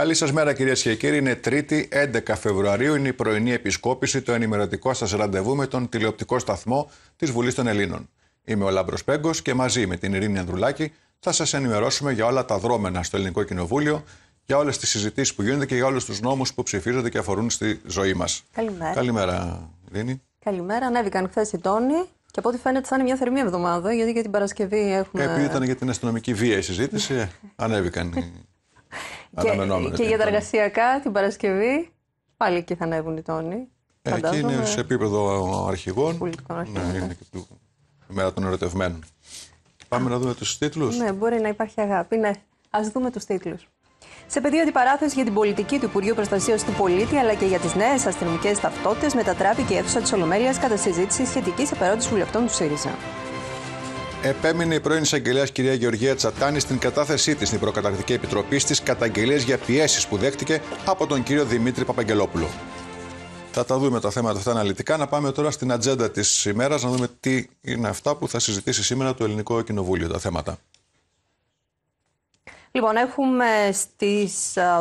Καλή σας μέρα, κυρίες και κύριοι. Είναι 3η 11 Φεβρουαρίου. Είναι η πρωινή επισκόπηση, το ενημερωτικό σας ραντεβού με τον τηλεοπτικό σταθμό της Βουλής των Ελλήνων. Είμαι ο Λάμπρος Πέγκος και μαζί με την Ειρήνη Ανδρουλάκη θα σας ενημερώσουμε για όλα τα δρόμενα στο Ελληνικό Κοινοβούλιο, για όλες τις συζητήσεις που γίνονται και για όλους τους νόμους που ψηφίζονται και αφορούν στη ζωή μας. Καλημέρα. Καλημέρα, Ειρήνη. Καλημέρα. Ανέβηκαν χθες οι τόνοι. Και από ό,τι φαίνεται θα είναι μια θερμή εβδομάδα, γιατί για την Παρασκευή έχουμε. Ε, επειδή ήταν για την αστυνομική βία η συζήτηση, ανέβηκαν και, για τα εργασιακά την Παρασκευή πάλι εκεί θα ανέβουν οι τόνοι. Ε, εκεί είναι σε επίπεδο αρχηγών. Ναι, είναι και του, μέρα των ερωτευμένων. Πάμε να δούμε τους τίτλους. Ναι, μπορεί να υπάρχει αγάπη. Ναι, ας δούμε τους τίτλους. Σε πεδίο αντιπαράθεση για την πολιτική του Υπουργείου Προστασίας του Πολίτη αλλά και για τις νέες αστυνομικές ταυτότητες, μετατράπηκε η αίθουσα της Ολομέλειας κατά συζήτηση σχετική επερώτηση βουλευτών του ΣΥΡΙΖΑ. Επέμεινε η πρώην εισαγγελέας κυρία Γεωργία Τσατάνη στην κατάθεσή της στην προκαταρκτική επιτροπή στις καταγγελίες για πιέσεις που δέχτηκε από τον κύριο Δημήτρη Παπαγγελόπουλο. Θα τα δούμε τα θέματα αυτά αναλυτικά. Να πάμε τώρα στην ατζέντα της ημέρας, να δούμε τι είναι αυτά που θα συζητήσει σήμερα το Ελληνικό Κοινοβούλιο, τα θέματα. Λοιπόν, έχουμε στις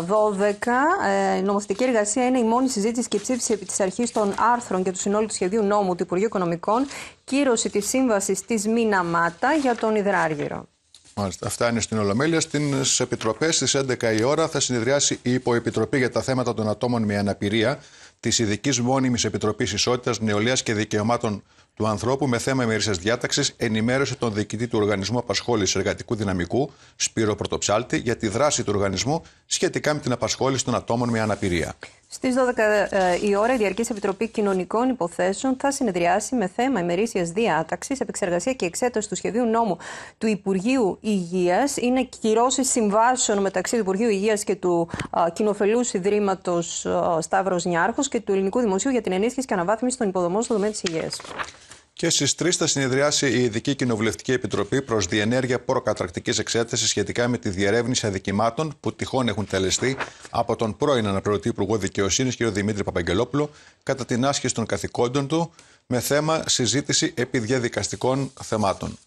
12. Ε, ε, η νομοθετική εργασία είναι η μόνη συζήτηση και ψήφιση επί της αρχής των άρθρων και του συνόλου του σχεδίου νόμου του Υπουργείου Οικονομικών, κύρωση της σύμβασης της Μίνα Μάτα για τον Ιδράργυρο. Μάλιστα. Αυτά είναι στην Ολομέλεια. Στις επιτροπές στις 11 η ώρα θα συνεδριάσει η Υποεπιτροπή για τα θέματα των ατόμων με αναπηρία της Ειδικής Μόνιμης Επιτροπής Ισότητας, Νεολαίας και Δικαιωμάτων του Ανθρώπου με θέμα ημερήσιας διάταξης, ενημέρωσε τον διοικητή του Οργανισμού Απασχόλησης Εργατικού Δυναμικού, Σπύρο Πρωτοψάλτη, για τη δράση του οργανισμού σχετικά με την απασχόληση των ατόμων με αναπηρία. Στις 12 ε, η ώρα, η Διαρκής Επιτροπή Κοινωνικών Υποθέσεων θα συνεδριάσει με θέμα ημερήσιας διάταξης, επεξεργασία και εξέταση του σχεδίου νόμου του Υπουργείου Υγείας. Είναι κυρώσεις συμβάσεων μεταξύ του Υπουργείου Υγείας και του Κοινοφελούς Ιδρύματος Σταύρος Νιάρχος και του Ελληνικού Δημοσίου για την ενίσχυση και αναβάθμιση των υποδομών στον τομέα της υγείας. Και στις 3 θα συνεδριάσει η Ειδική Κοινοβουλευτική Επιτροπή προς διενέργεια προκατρακτική εξέτασης σχετικά με τη διερεύνηση αδικημάτων που τυχόν έχουν τελεστεί από τον πρώην Αναπληρωτή Υπουργό Δικαιοσύνης κ. Δημήτρη Παπαγγελόπουλο κατά την άσκηση των καθηκόντων του με θέμα συζήτηση επί θεμάτων.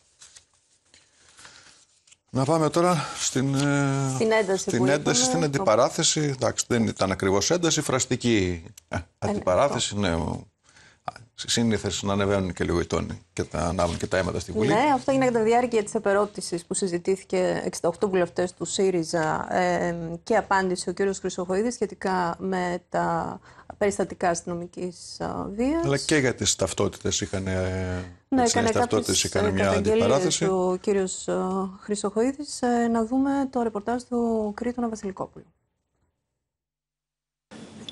Να πάμε τώρα στην, ε, στην ένταση, στην, ένταση, στην αντιπαράθεση. Εντάξει, δεν ήταν ακριβώς ένταση, φραστική ε, ε, ναι, αντιπαράθεση. Ναι, σύνηθε να ανεβαίνουν και λίγο οι τόνοι και τα ανάβουν και τα αίματα στη Βουλή. Ναι, αυτό έγινε κατά τη διάρκεια της επερώτησης που συζητήθηκε 68 βουλευτές του ΣΥΡΙΖΑ ε, και απάντησε ο κ. Χρυσοχοίδης σχετικά με τα περιστατικά αστυνομικής βίας. Αλλά και για τις ταυτότητες είχαν. Ε, ναι, έκανε κάποιες έκανε μια αντιπαράθεση. Ο κύριος Χρυσοχοίδης, ε, να δούμε το ρεπορτάζ του Κρήτονα Βασιλικόπουλου.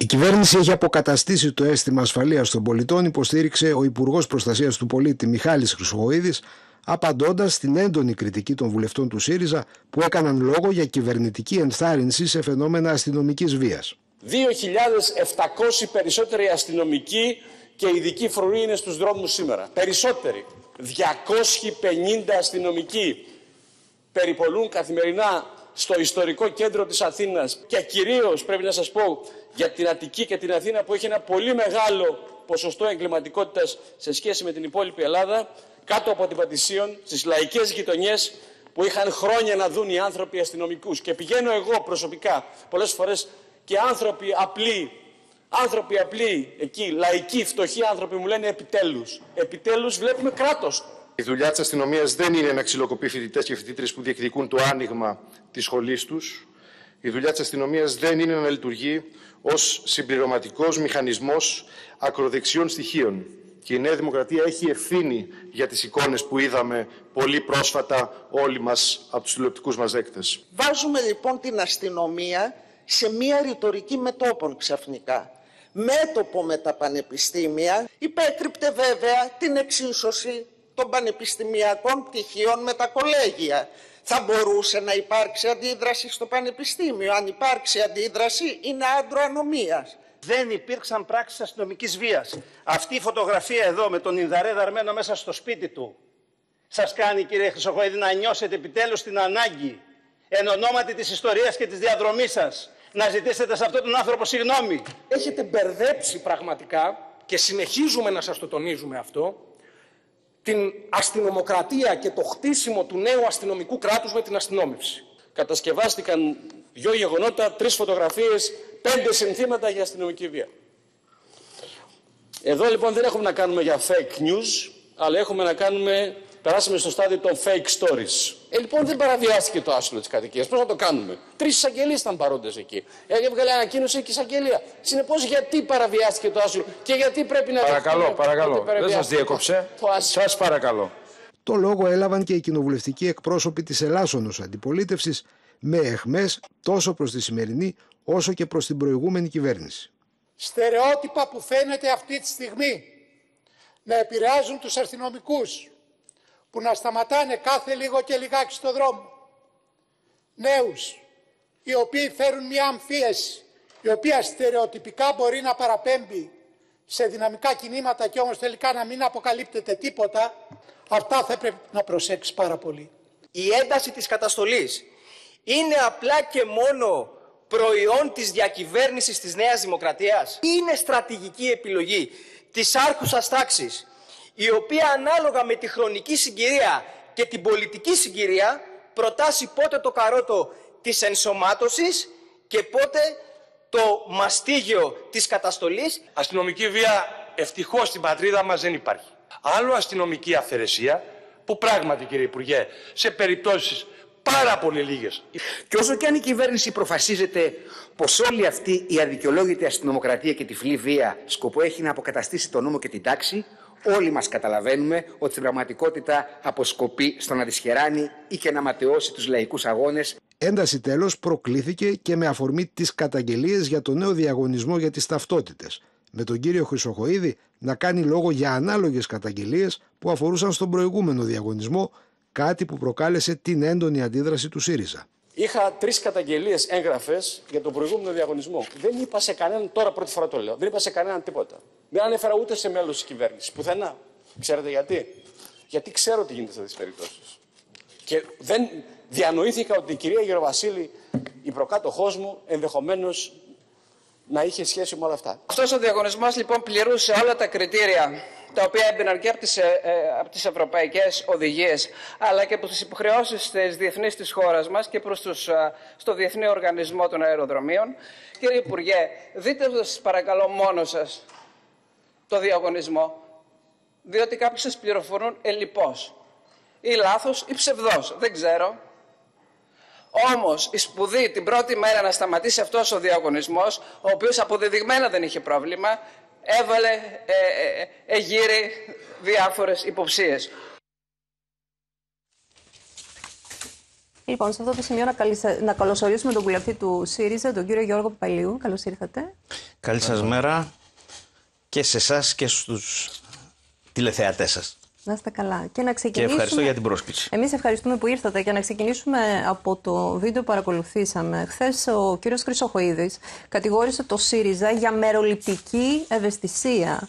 Η κυβέρνηση έχει αποκαταστήσει το αίσθημα ασφαλείας των πολιτών, υποστήριξε ο Υπουργός Προστασίας του Πολίτη Μιχάλης Χρυσοχοΐδης, απαντώντας στην έντονη κριτική των βουλευτών του ΣΥΡΙΖΑ που έκαναν λόγο για κυβερνητική ενθάρρυνση σε φαινόμενα αστυνομικής βίας. 2.700 περισσότεροι αστυνομικοί και ειδικοί φρουροί είναι στους δρόμους σήμερα. Περισσότεροι. 250 αστυνομικοί περιπολούν καθημερινά στο ιστορικό κέντρο της Αθήνας και κυρίως πρέπει να σας πω για την Αττική και την Αθήνα που έχει ένα πολύ μεγάλο ποσοστό εγκληματικότητας σε σχέση με την υπόλοιπη Ελλάδα κάτω από την Πατησίων, στις λαϊκές γειτονιές που είχαν χρόνια να δουν οι άνθρωποι αστυνομικούς. Και πηγαίνω εγώ προσωπικά πολλές φορές και άνθρωποι απλοί Άνθρωποι απλοί εκεί, λαϊκοί, φτωχοί άνθρωποι μου λένε επιτέλους. Επιτέλους βλέπουμε κράτος. Η δουλειά της αστυνομίας δεν είναι να ξυλοκοπεί φοιτητές και φοιτήτρε που διεκδικούν το άνοιγμα της σχολής τους. Η δουλειά της αστυνομίας δεν είναι να λειτουργεί ως συμπληρωματικός μηχανισμός ακροδεξιών στοιχείων. Και η Νέα Δημοκρατία έχει ευθύνη για τις εικόνες που είδαμε πολύ πρόσφατα όλοι μας από τους τηλεοπτικούς μας δέκτες. Βάζουμε λοιπόν την αστυνομία σε μία ρητορική μετόπων ξαφνικά μέτωπο με τα πανεπιστήμια, υπέκρυπτε βέβαια την εξίσωση των πανεπιστημιακών πτυχίων με τα κολέγια. Θα μπορούσε να υπάρξει αντίδραση στο πανεπιστήμιο. Αν υπάρξει αντίδραση, είναι άντρο ανομίας. Δεν υπήρξαν πράξεις αστυνομικής βίας. Αυτή η φωτογραφία εδώ με τον Ινδαρέ δαρμένο μέσα στο σπίτι του σας κάνει κύριε Χρυσοχοίδη να νιώσετε επιτέλους την ανάγκη εν ονόματι της ιστορίας και της διαδρομής σας να ζητήσετε σε αυτόν τον άνθρωπο συγγνώμη. Έχετε μπερδέψει πραγματικά και συνεχίζουμε να σας το τονίζουμε αυτό την αστυνομοκρατία και το χτίσιμο του νέου αστυνομικού κράτους με την αστυνόμευση. Κατασκευάστηκαν δύο γεγονότα, τρεις φωτογραφίες, πέντε συνθήματα για αστυνομική βία. Εδώ λοιπόν δεν έχουμε να κάνουμε για fake news, αλλά έχουμε να κάνουμε περάσαμε στο στάδιο των fake stories. Ε, λοιπόν, δεν παραβιάστηκε το άσυλο της κατοικίας. Πώς θα το κάνουμε. Τρεις εισαγγελίες ήταν παρόντες εκεί. Ε, έβγαλε ανακοίνωση και εισαγγελία. Συνεπώς, γιατί παραβιάστηκε το άσυλο και γιατί πρέπει να. Παρακαλώ, παρακαλώ. Δεν σας διέκοψε. Σας παρακαλώ. Το λόγο έλαβαν και οι κοινοβουλευτικοί εκπρόσωποι της Ελλάσσονος Αντιπολίτευσης με εχμές τόσο προς τη σημερινή όσο και προς την προηγούμενη κυβέρνηση. Στερεότυπα που φαίνεται αυτή τη στιγμή να επηρεάζουν τους αστυνομικούς που να σταματάνε κάθε λίγο και λιγάκι στο δρόμο. Νέους, οι οποίοι φέρουν μια αμφίεση, η οποία στερεοτυπικά μπορεί να παραπέμπει σε δυναμικά κινήματα και όμως τελικά να μην αποκαλύπτεται τίποτα, αυτά θα πρέπει να προσέξεις πάρα πολύ. Η ένταση της καταστολής είναι απλά και μόνο προϊόν της διακυβέρνησης της Νέας Δημοκρατίας. Είναι στρατηγική επιλογή της άρχουσας τάξης η οποία ανάλογα με τη χρονική συγκυρία και την πολιτική συγκυρία προτάσει πότε το καρότο της ενσωμάτωσης και πότε το μαστίγιο της καταστολής. Αστυνομική βία ευτυχώς στην πατρίδα μας δεν υπάρχει. Άλλο αστυνομική αφαιρεσία που πράγματι κύριε Υπουργέ σε περιπτώσεις πάρα πολύ λίγες. Και όσο και αν η κυβέρνηση προφασίζεται πως όλη αυτή η αδικαιολόγητη αστυνομοκρατία και τη βία σκοπό έχει να αποκαταστήσει το νόμο και την τάξη, όλοι μας καταλαβαίνουμε ότι στην πραγματικότητα αποσκοπεί στο να δυσχεράνει ή και να ματαιώσει τους λαϊκούς αγώνες. Ένταση τέλος προκλήθηκε και με αφορμή τις καταγγελίες για το νέο διαγωνισμό για τις ταυτότητες. Με τον κύριο Χρυσοχοίδη να κάνει λόγο για ανάλογες καταγγελίες που αφορούσαν στον προηγούμενο διαγωνισμό, κάτι που προκάλεσε την έντονη αντίδραση του ΣΥΡΙΖΑ. Είχα τρεις καταγγελίες έγγραφες για τον προηγούμενο διαγωνισμό. Δεν είπα σε κανέναν, τώρα πρώτη φορά το λέω, δεν είπα σε κανέναν τίποτα. Δεν ανέφερα ούτε σε μέλος της κυβέρνησης. Πουθενά. Ξέρετε γιατί. Γιατί ξέρω τι γίνεται σε αυτές τις περιπτώσεις. Και δεν διανοήθηκα ότι η κυρία Γεροβασίλη, η προκάτοχός μου, ενδεχομένως να είχε σχέση με όλα αυτά. Αυτός ο διαγωνισμός λοιπόν πληρούσε όλα τα κριτήρια τα οποία έμπαιναν και από τις ε, ε, από ευρωπαϊκές οδηγίες, αλλά και από τις υποχρεώσεις της διεθνής της χώρας μας και προς το ε, στο Διεθνή Οργανισμό των Αεροδρομίων. Κύριε Υπουργέ, δείτε σας παρακαλώ μόνος σας το διαγωνισμό, διότι κάποιοι σας πληροφορούν ελλειπώς ή λάθος η σπουδή την πρώτη μέρα να σταματήσει αυτός ο διαγωνισμός, ο οποίος αποδεδειγμένα δεν είχε πρόβλημα, έβαλε ε, ε, ε, διάφορες υποψίες. Λοιπόν, σε αυτό το σημείο να, να καλωσορίσουμε τον βουλευτή του ΣΥΡΙΖΑ, τον κύριο Γιώργο Παπαλίου. Καλώς ήρθατε. Καλή σας μέρα και σε εσάς και στους τηλεθεατές σας. Να είστε καλά. Και, να ξεκινήσουμε... και ευχαριστώ για την πρόσκληση. Εμείς ευχαριστούμε που ήρθατε και να ξεκινήσουμε από το βίντεο που παρακολουθήσαμε. Χθες ο κύριος Χρυσοχοίδη κατηγόρησε το ΣΥΡΙΖΑ για μεροληπτική ευαισθησία.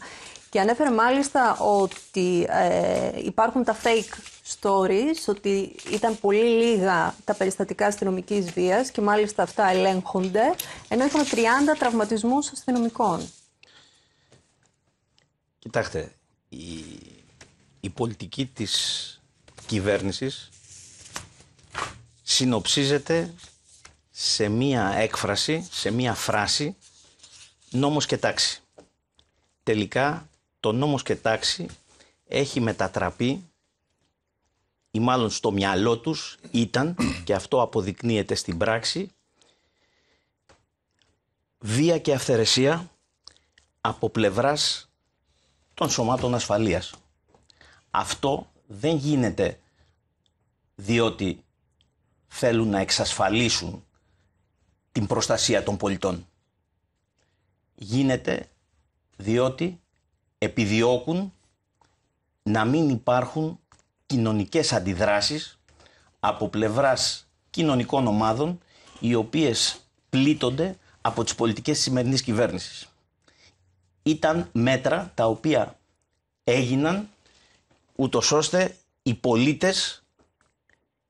Και ανέφερε μάλιστα ότι ε, υπάρχουν τα fake stories, ότι ήταν πολύ λίγα τα περιστατικά αστυνομικής βίας και μάλιστα αυτά ελέγχονται, ενώ είχαμε 30 τραυματισμούς αστυνομικών. Κοιτάξτε, η, η πολιτική της κυβέρνησης συνοψίζεται σε μία έκφραση, σε μία φράση νόμος και τάξη. Τελικά το νόμος και τάξη έχει μετατραπεί ή μάλλον στο μυαλό τους ήταν και αυτό αποδεικνύεται στην πράξη βία και αυθαιρεσία από πλευράς των σωμάτων ασφαλείας. Αυτό δεν γίνεται διότι θέλουν να εξασφαλίσουν την προστασία των πολιτών. Γίνεται διότι επιδιώκουν να μην υπάρχουν κοινωνικές αντιδράσεις από πλευράς κοινωνικών ομάδων οι οποίες πλήττονται από τις πολιτικές της σημερινής κυβέρνησης ήταν μέτρα τα οποία έγιναν ούτως ώστε οι πολίτες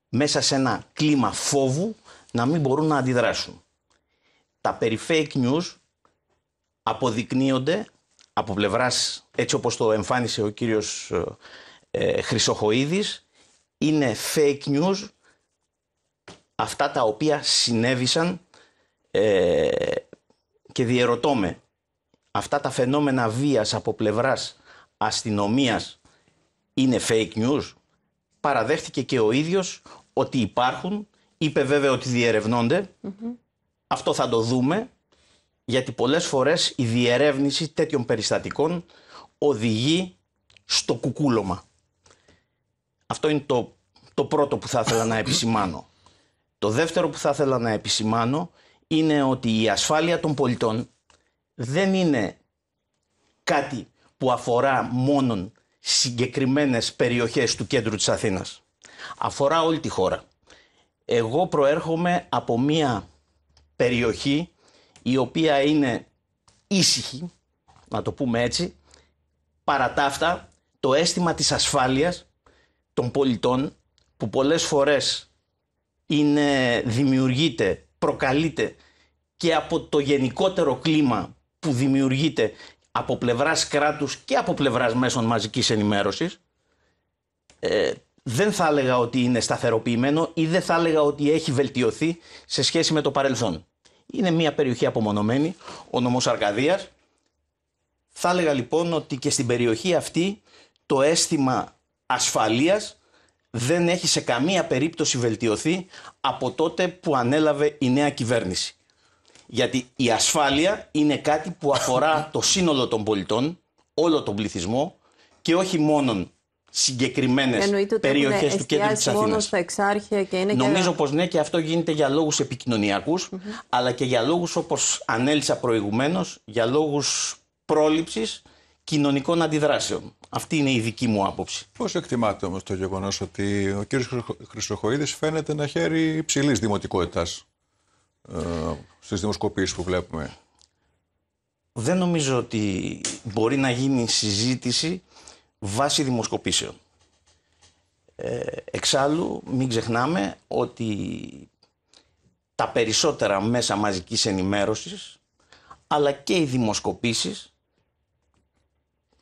μέσα σε ένα κλίμα φόβου να μην μπορούν να αντιδράσουν. Τα περί fake news αποδεικνύονται από πλευράς, έτσι όπως το εμφάνισε ο κύριος ε, ε Χρυσοχοίδης, είναι fake news αυτά τα οποία συνέβησαν ε, και διερωτώ με αυτά τα φαινόμενα βίας από πλευράς αστυνομίας είναι fake news. Παραδέχτηκε και ο ίδιος ότι υπάρχουν, είπε βέβαια ότι Αυτό θα το δούμε, γιατί πολλές φορές η διερεύνηση τέτοιων περιστατικών οδηγεί στο κουκούλωμα. Αυτό είναι το, το πρώτο που θα ήθελα να επισημάνω. Το δεύτερο που θα ήθελα να επισημάνω είναι ότι η ασφάλεια των πολιτών δεν είναι κάτι που αφορά μόνον συγκεκριμένες περιοχές του κέντρου της Αθήνας. Αφορά όλη τη χώρα. Εγώ προέρχομαι από μία περιοχή η οποία είναι ήσυχη, να το πούμε έτσι, παρά τα το αίσθημα της ασφάλειας των πολιτών που πολλές φορές είναι, δημιουργείται, προκαλείται και από το γενικότερο κλίμα που δημιουργείται από πλευράς κράτους και από πλευράς μέσων μαζικής ενημέρωσης ε, δεν θα έλεγα ότι είναι σταθεροποιημένο ή δεν θα έλεγα ότι έχει βελτιωθεί σε σχέση με το παρελθόν. Είναι μια περιοχή απομονωμένη, ο νομός Αρκαδίας. Θα έλεγα λοιπόν ότι και στην περιοχή αυτή το αίσθημα ασφαλείας δεν έχει σε καμία περίπτωση βελτιωθεί από τότε που ανέλαβε η νέα κυβέρνηση. Γιατί η ασφάλεια είναι κάτι που αφορά το σύνολο των πολιτών, όλο τον πληθυσμό και όχι μόνον συγκεκριμένες περιοχέ του κέντρου της Αθήνας. στα και είναι Νομίζω πως πως ναι, και αυτό γίνεται για λόγους αλλά και για λόγους όπως ανέλησα προηγουμένως, για λόγους πρόληψης κοινωνικών αντιδράσεων. Αυτή είναι η δική μου άποψη. Πώς εκτιμάτε όμως το γεγονός ότι ο κ. Χρυσοχοίδης φαίνεται να χαίρει υψηλής δημοτικότητας ε, στις δημοσκοπήσεις που βλέπουμε. Δεν νομίζω ότι μπορεί να γίνει συζήτηση βάσει δημοσκοπήσεων. Ε, εξάλλου μην ξεχνάμε ότι τα περισσότερα μέσα μαζικής ενημέρωσης αλλά και οι δημοσκοπήσεις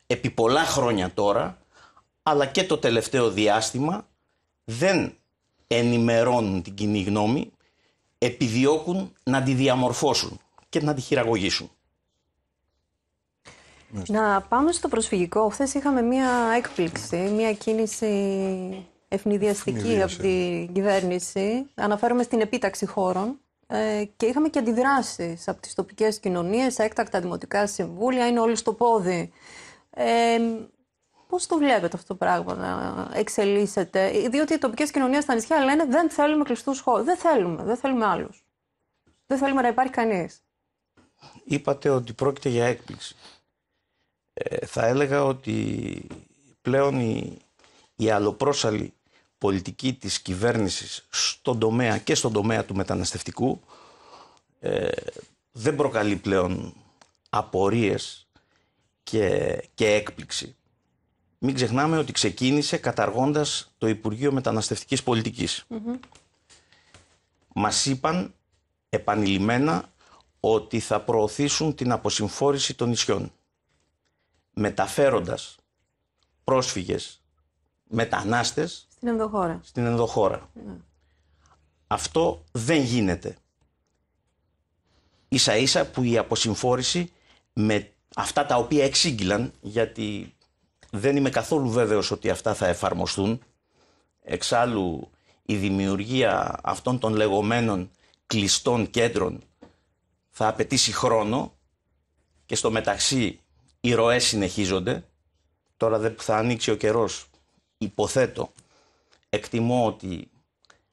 επί πολλά χρόνια τώρα αλλά και το τελευταίο διάστημα δεν ενημερώνουν την κοινή γνώμη επιδιώκουν να τη διαμορφώσουν και να τη χειραγωγήσουν. Να πάμε στο προσφυγικό. Χθες είχαμε μία έκπληξη, μία κίνηση ευνηδιαστική από την κυβέρνηση. Αναφέρομαι στην επίταξη χώρων ε, και είχαμε και αντιδράσεις από τις τοπικές κοινωνίες, έκτακτα δημοτικά συμβούλια, είναι όλοι στο πόδι. Ε, Πώς το βλέπετε αυτό το πράγμα να εξελίσσεται, ε, Διότι οι τοπικές κοινωνίες στα νησιά λένε δεν θέλουμε κλειστούς χώρου. Δεν θέλουμε, δεν θέλουμε άλλους. Δεν θέλουμε να υπάρχει κανείς. Είπατε ότι πρόκειται για έκπληξη. Ε, θα έλεγα ότι πλέον η, η αλλοπρόσαλη πολιτική της κυβέρνησης στον τομέα και στον τομέα του μεταναστευτικού ε, δεν προκαλεί πλέον απορίες και, και έκπληξη. Μην ξεχνάμε ότι ξεκίνησε καταργώντας το Υπουργείο Μεταναστευτικής Πολιτικής. Mm-hmm. Μας είπαν επανειλημμένα ότι θα προωθήσουν την αποσυμφόρηση των νησιών. Μεταφέροντας πρόσφυγες, μετανάστες... Στην ενδοχώρα. Στην ενδοχώρα. Mm. μας ειπαν επανειλημμενα οτι θα προωθησουν την αποσυμφορηση των νησιων μεταφεροντας προσφυγες μεταναστες στην ενδοχωρα στην ενδοχωρα αυτο δεν γίνεται. Ίσα ίσα που η αποσυμφόρηση με αυτά τα οποία εξήγηλαν, γιατί δεν είμαι καθόλου βέβαιος ότι αυτά θα εφαρμοστούν. Εξάλλου η δημιουργία αυτών των λεγόμενων κλειστών κέντρων θα απαιτήσει χρόνο και στο μεταξύ οι ροές συνεχίζονται. Τώρα δεν θα ανοίξει ο καιρός, υποθέτω. Εκτιμώ ότι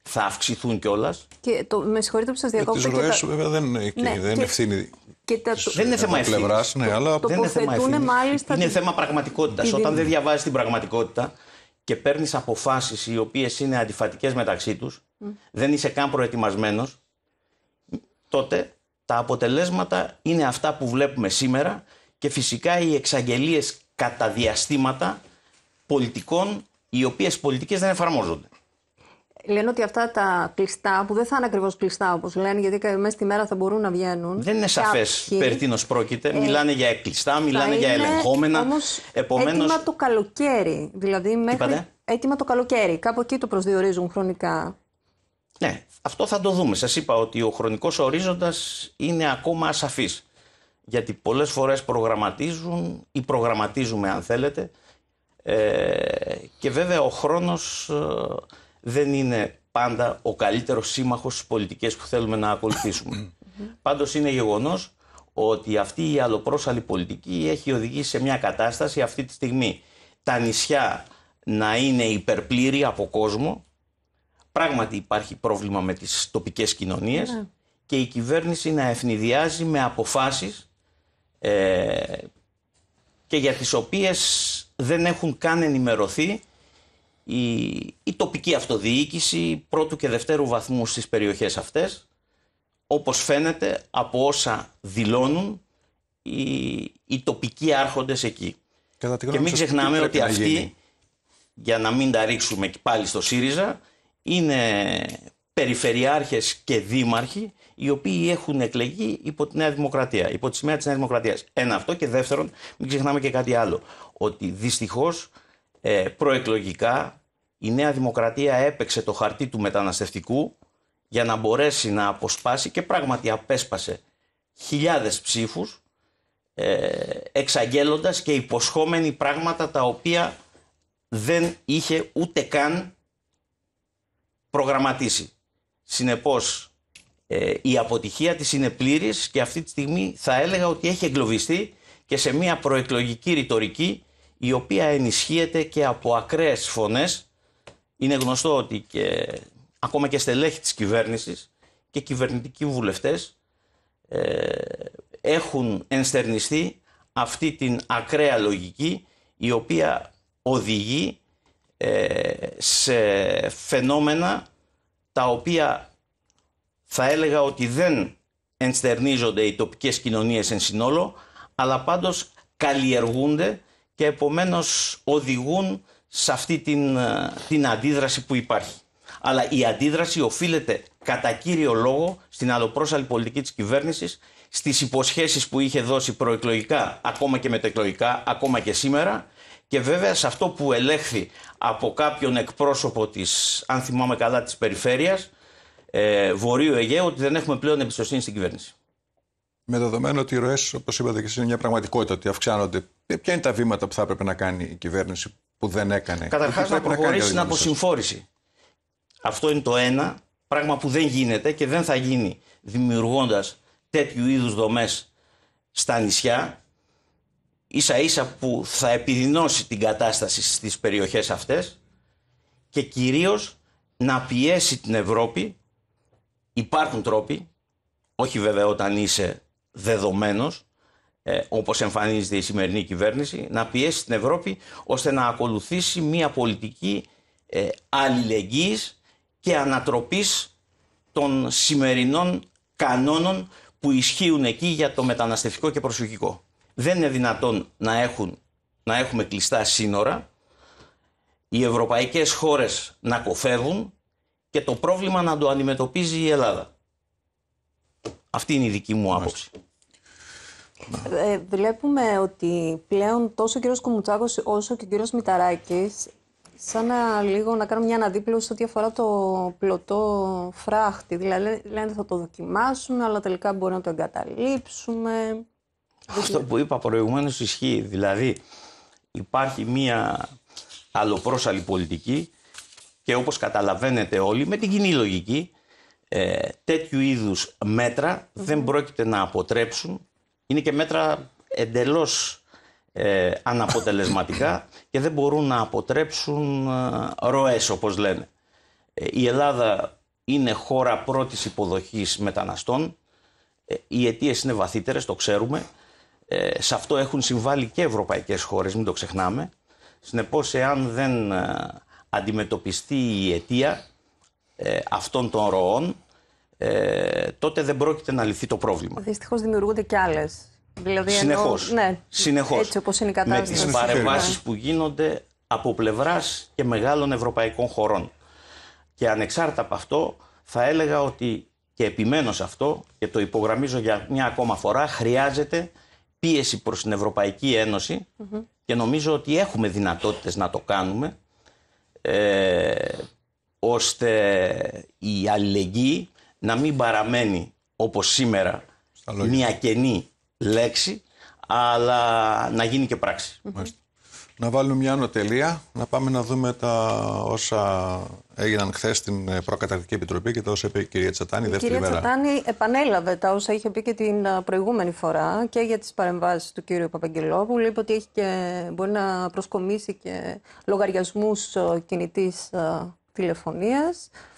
θα αυξηθούν κιόλας. Και το, με συγχωρείτε που σας ε, διακόπτω. Τι ροέ, βέβαια, δεν, ναι, δεν και... ευθύνη και Δεν είναι θέμα ευθύνη. Ναι, αλλά... Δεν είναι θέμα Μάλιστα... Είναι θέμα πραγματικότητας. Όταν δεν διαβάζεις την πραγματικότητα και παίρνεις αποφάσεις οι οποίες είναι αντιφατικές μεταξύ τους, δεν είσαι καν προετοιμασμένος, τότε τα αποτελέσματα είναι αυτά που βλέπουμε σήμερα και φυσικά οι εξαγγελίες κατά διαστήματα πολιτικών οι οποίες πολιτικές δεν εφαρμόζονται λένε ότι αυτά τα κλειστά, που δεν θα είναι ακριβώς κλειστά όπως λένε, γιατί μέσα στη μέρα θα μπορούν να βγαίνουν. Δεν είναι σαφέ περί τίνος πρόκειται. Ε, μιλάνε για κλειστά, μιλάνε για ελεγχόμενα. Όμως Επομένως... έτοιμα το καλοκαίρι. Δηλαδή μέχρι. Έτοιμα το καλοκαίρι. Κάπου εκεί το προσδιορίζουν χρονικά. Ναι, αυτό θα το δούμε. Σας είπα ότι ο χρονικός ορίζοντας είναι ακόμα ασαφής. Γιατί πολλές φορές προγραμματίζουν ή προγραμματίζουμε, αν θέλετε. Ε, και βέβαια ο χρόνος ε, δεν είναι πάντα ο καλύτερος σύμμαχος στις πολιτικές που θέλουμε να ακολουθήσουμε. Πάντως είναι γεγονός ότι αυτή η αλλοπρόσαλη πολιτική έχει οδηγήσει σε μια κατάσταση αυτή τη στιγμή τα νησιά να είναι υπερπλήρη από κόσμο. Πράγματι υπάρχει πρόβλημα με τις τοπικές κοινωνίες ναι. και η κυβέρνηση να ευνηδιάζει με αποφάσεις ε, και για τις οποίες δεν έχουν καν ενημερωθεί η, η τοπική αυτοδιοίκηση πρώτου και δευτέρου βαθμού στις περιοχές αυτές, όπως φαίνεται από όσα δηλώνουν οι, οι τοπικοί άρχοντες εκεί. και μην ξεχνάμε ότι αυτοί, για να μην τα ρίξουμε και πάλι στο ΣΥΡΙΖΑ, είναι περιφερειάρχες και δήμαρχοι οι οποίοι έχουν εκλεγεί υπό τη Νέα Δημοκρατία, υπό τη σημαία της Νέας Δημοκρατίας. Ένα αυτό και δεύτερον, μην ξεχνάμε και κάτι άλλο, ότι δυστυχώς ε, προεκλογικά η Νέα Δημοκρατία έπαιξε το χαρτί του μεταναστευτικού για να μπορέσει να αποσπάσει και πράγματι απέσπασε χιλιάδες ψήφους ε, και υποσχόμενοι πράγματα τα οποία δεν είχε ούτε καν προγραμματίσει. Συνεπώς ε, η αποτυχία της είναι πλήρης και αυτή τη στιγμή θα έλεγα ότι έχει εγκλωβιστεί και σε μια προεκλογική ρητορική η οποία ενισχύεται και από ακραίες φωνές. Είναι γνωστό ότι και, ακόμα και στελέχη της κυβέρνησης και κυβερνητικοί βουλευτές ε, έχουν ενστερνιστεί αυτή την ακραία λογική η οποία οδηγεί ε, σε φαινόμενα τα οποία θα έλεγα ότι δεν ενστερνίζονται οι τοπικές κοινωνίες εν συνόλο αλλά πάντως καλλιεργούνται και επομένως οδηγούν σε αυτή την, ε, την αντίδραση που υπάρχει. Αλλά η αντίδραση οφείλεται κατά κύριο λόγο στην αλλοπρόσαλη πολιτική της κυβέρνησης, στις υποσχέσεις που είχε δώσει προεκλογικά, ακόμα και μετεκλογικά, ακόμα και σήμερα και βέβαια σε αυτό που ελέγχθη από κάποιον εκπρόσωπο της, αν θυμάμαι καλά, της περιφέρειας, ε, Βορείου Αιγαίου, ότι δεν έχουμε πλέον εμπιστοσύνη στην κυβέρνηση με δεδομένο ότι οι ροές, όπως είπατε και εσείς, είναι μια πραγματικότητα ότι αυξάνονται. Ποια είναι τα βήματα που θα έπρεπε να κάνει η κυβέρνηση που δεν έκανε. Καταρχά, να προχωρήσει στην αποσυμφόρηση. Αυτό είναι το ένα. Πράγμα που δεν γίνεται και δεν θα γίνει δημιουργώντας τέτοιου είδους δομές στα νησιά. ίσα ίσα που θα επιδεινώσει την κατάσταση στις περιοχές αυτές και κυρίως να πιέσει την Ευρώπη. Υπάρχουν τρόποι, όχι βέβαια όταν είσαι δεδομένος, ε, όπως εμφανίζεται η σημερινή κυβέρνηση, να πιέσει την Ευρώπη ώστε να ακολουθήσει μια πολιτική ε, και ανατροπής των σημερινών κανόνων που ισχύουν εκεί για το μεταναστευτικό και προσφυγικό. Δεν είναι δυνατόν να, έχουν, να έχουμε κλειστά σύνορα, οι ευρωπαϊκές χώρες να κοφεύουν και το πρόβλημα να το αντιμετωπίζει η Ελλάδα. Αυτή είναι η δική μου άποψη. Ε, βλέπουμε ότι πλέον τόσο ο κύριος Κουμουτσάκος όσο και ο κύριος Μηταράκης σαν να λίγο να κάνουν μια αναδίπλωση ό,τι αφορά το πλωτό φράχτη. Δηλαδή λένε θα το δοκιμάσουμε, αλλά τελικά μπορεί να το εγκαταλείψουμε. Αυτό που είπα προηγουμένως ισχύει. Δηλαδή υπάρχει μια αλλοπρόσαλη πολιτική και όπως καταλαβαίνετε όλοι με την κοινή λογική ε, τέτοιου είδους δεν πρόκειται να αποτρέψουν είναι και μέτρα εντελώς ε, αναποτελεσματικά και δεν μπορούν να αποτρέψουν ε, ροές όπως λένε. Ε, η Ελλάδα είναι χώρα πρώτης υποδοχής μεταναστών. Οι αιτίες είναι βαθύτερες, το ξέρουμε. σε αυτό έχουν συμβάλει και ευρωπαϊκές χώρες, μην το ξεχνάμε. Συνεπώς, εάν δεν αντιμετωπιστεί η αιτία αυτών των ροών, ε, τότε δεν πρόκειται να λυθεί το πρόβλημα. Δυστυχώς δημιουργούνται και άλλες. Δηλαδή, Συνεχώς. Ναι, συνεχώς. Έτσι όπως είναι η κατάσταση. Με τι παρεμβάσεις που γίνονται από πλευράς και μεγάλων ευρωπαϊκών χωρών. Και ανεξάρτητα από αυτό, θα έλεγα ότι και επιμένω σε αυτό και το υπογραμμίζω για μια ακόμα φορά, χρειάζεται πίεση προς την Ευρωπαϊκή και νομίζω ότι έχουμε δυνατότητες να το κάνουμε ε, ώστε η αλληλεγγύη να μην παραμένει όπως σήμερα μια κενή λέξη, αλλά να γίνει και πράξη. Mm-hmm. Να βάλουμε μια ανωτελεία, να πάμε να δούμε τα όσα έγιναν χθες στην ε, Προκαταρκτική Επιτροπή και τα όσα είπε η κυρία Τσατάνη η δεύτερη κυρία μέρα. Η κυρία Τσατάνη επανέλαβε τα όσα είχε πει και την ε, προηγούμενη φορά και για τις παρεμβάσεις του κύριου Παπαγγελόπουλου. Λέει ότι μπορεί να προσκομίσει και λογαριασμούς κινητής ε,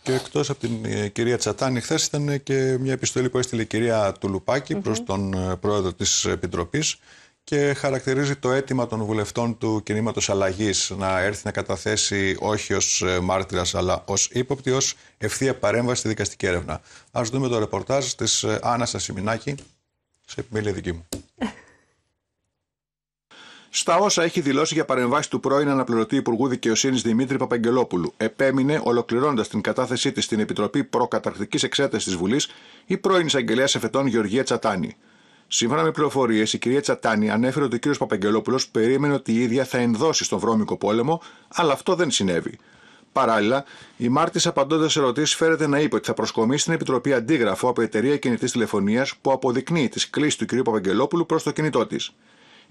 και εκτός από την ε, κυρία Τσατάνη, χθες ήταν ε, και μια επιστολή που έστειλε η κυρία Τουλουπάκη προς τον ε, πρόεδρο της Επιτροπής και χαρακτηρίζει το αίτημα των βουλευτών του κινήματος αλλαγής να έρθει να καταθέσει όχι ως μάρτυρας αλλά ως ύποπτη, ως ευθεία παρέμβαση στη δικαστική έρευνα. Ας δούμε το ρεπορτάζ της Άννα Σασιμινάκη σε επιμέλεια δική μου. Στα όσα έχει δηλώσει για παρεμβάσεις του πρώην αναπληρωτή Υπουργού Δικαιοσύνης Δημήτρη Παπαγγελόπουλου, επέμεινε, ολοκληρώνοντας την κατάθεσή της στην Επιτροπή Προκαταρκτικής Εξέτασης της Βουλής, η πρώην εισαγγελέας Εφετών Γεωργία Τσατάνη. Σύμφωνα με πληροφορίες, η κυρία Τσατάνη ανέφερε ότι ο κ. Παπαγγελόπουλος περίμενε ότι η ίδια θα ενδώσει στον βρώμικο πόλεμο, αλλά αυτό δεν συνέβη. Παράλληλα, η Μάρτης, απαντώντας σε ερωτήσεις, φέρεται να είπε ότι θα προσκομίσει στην Επιτροπή αντίγραφο από εταιρεία κινητής τηλεφωνίας που αποδεικνύει τις κλήσεις του κ. Παπαγγελόπουλου προς το κινητό της.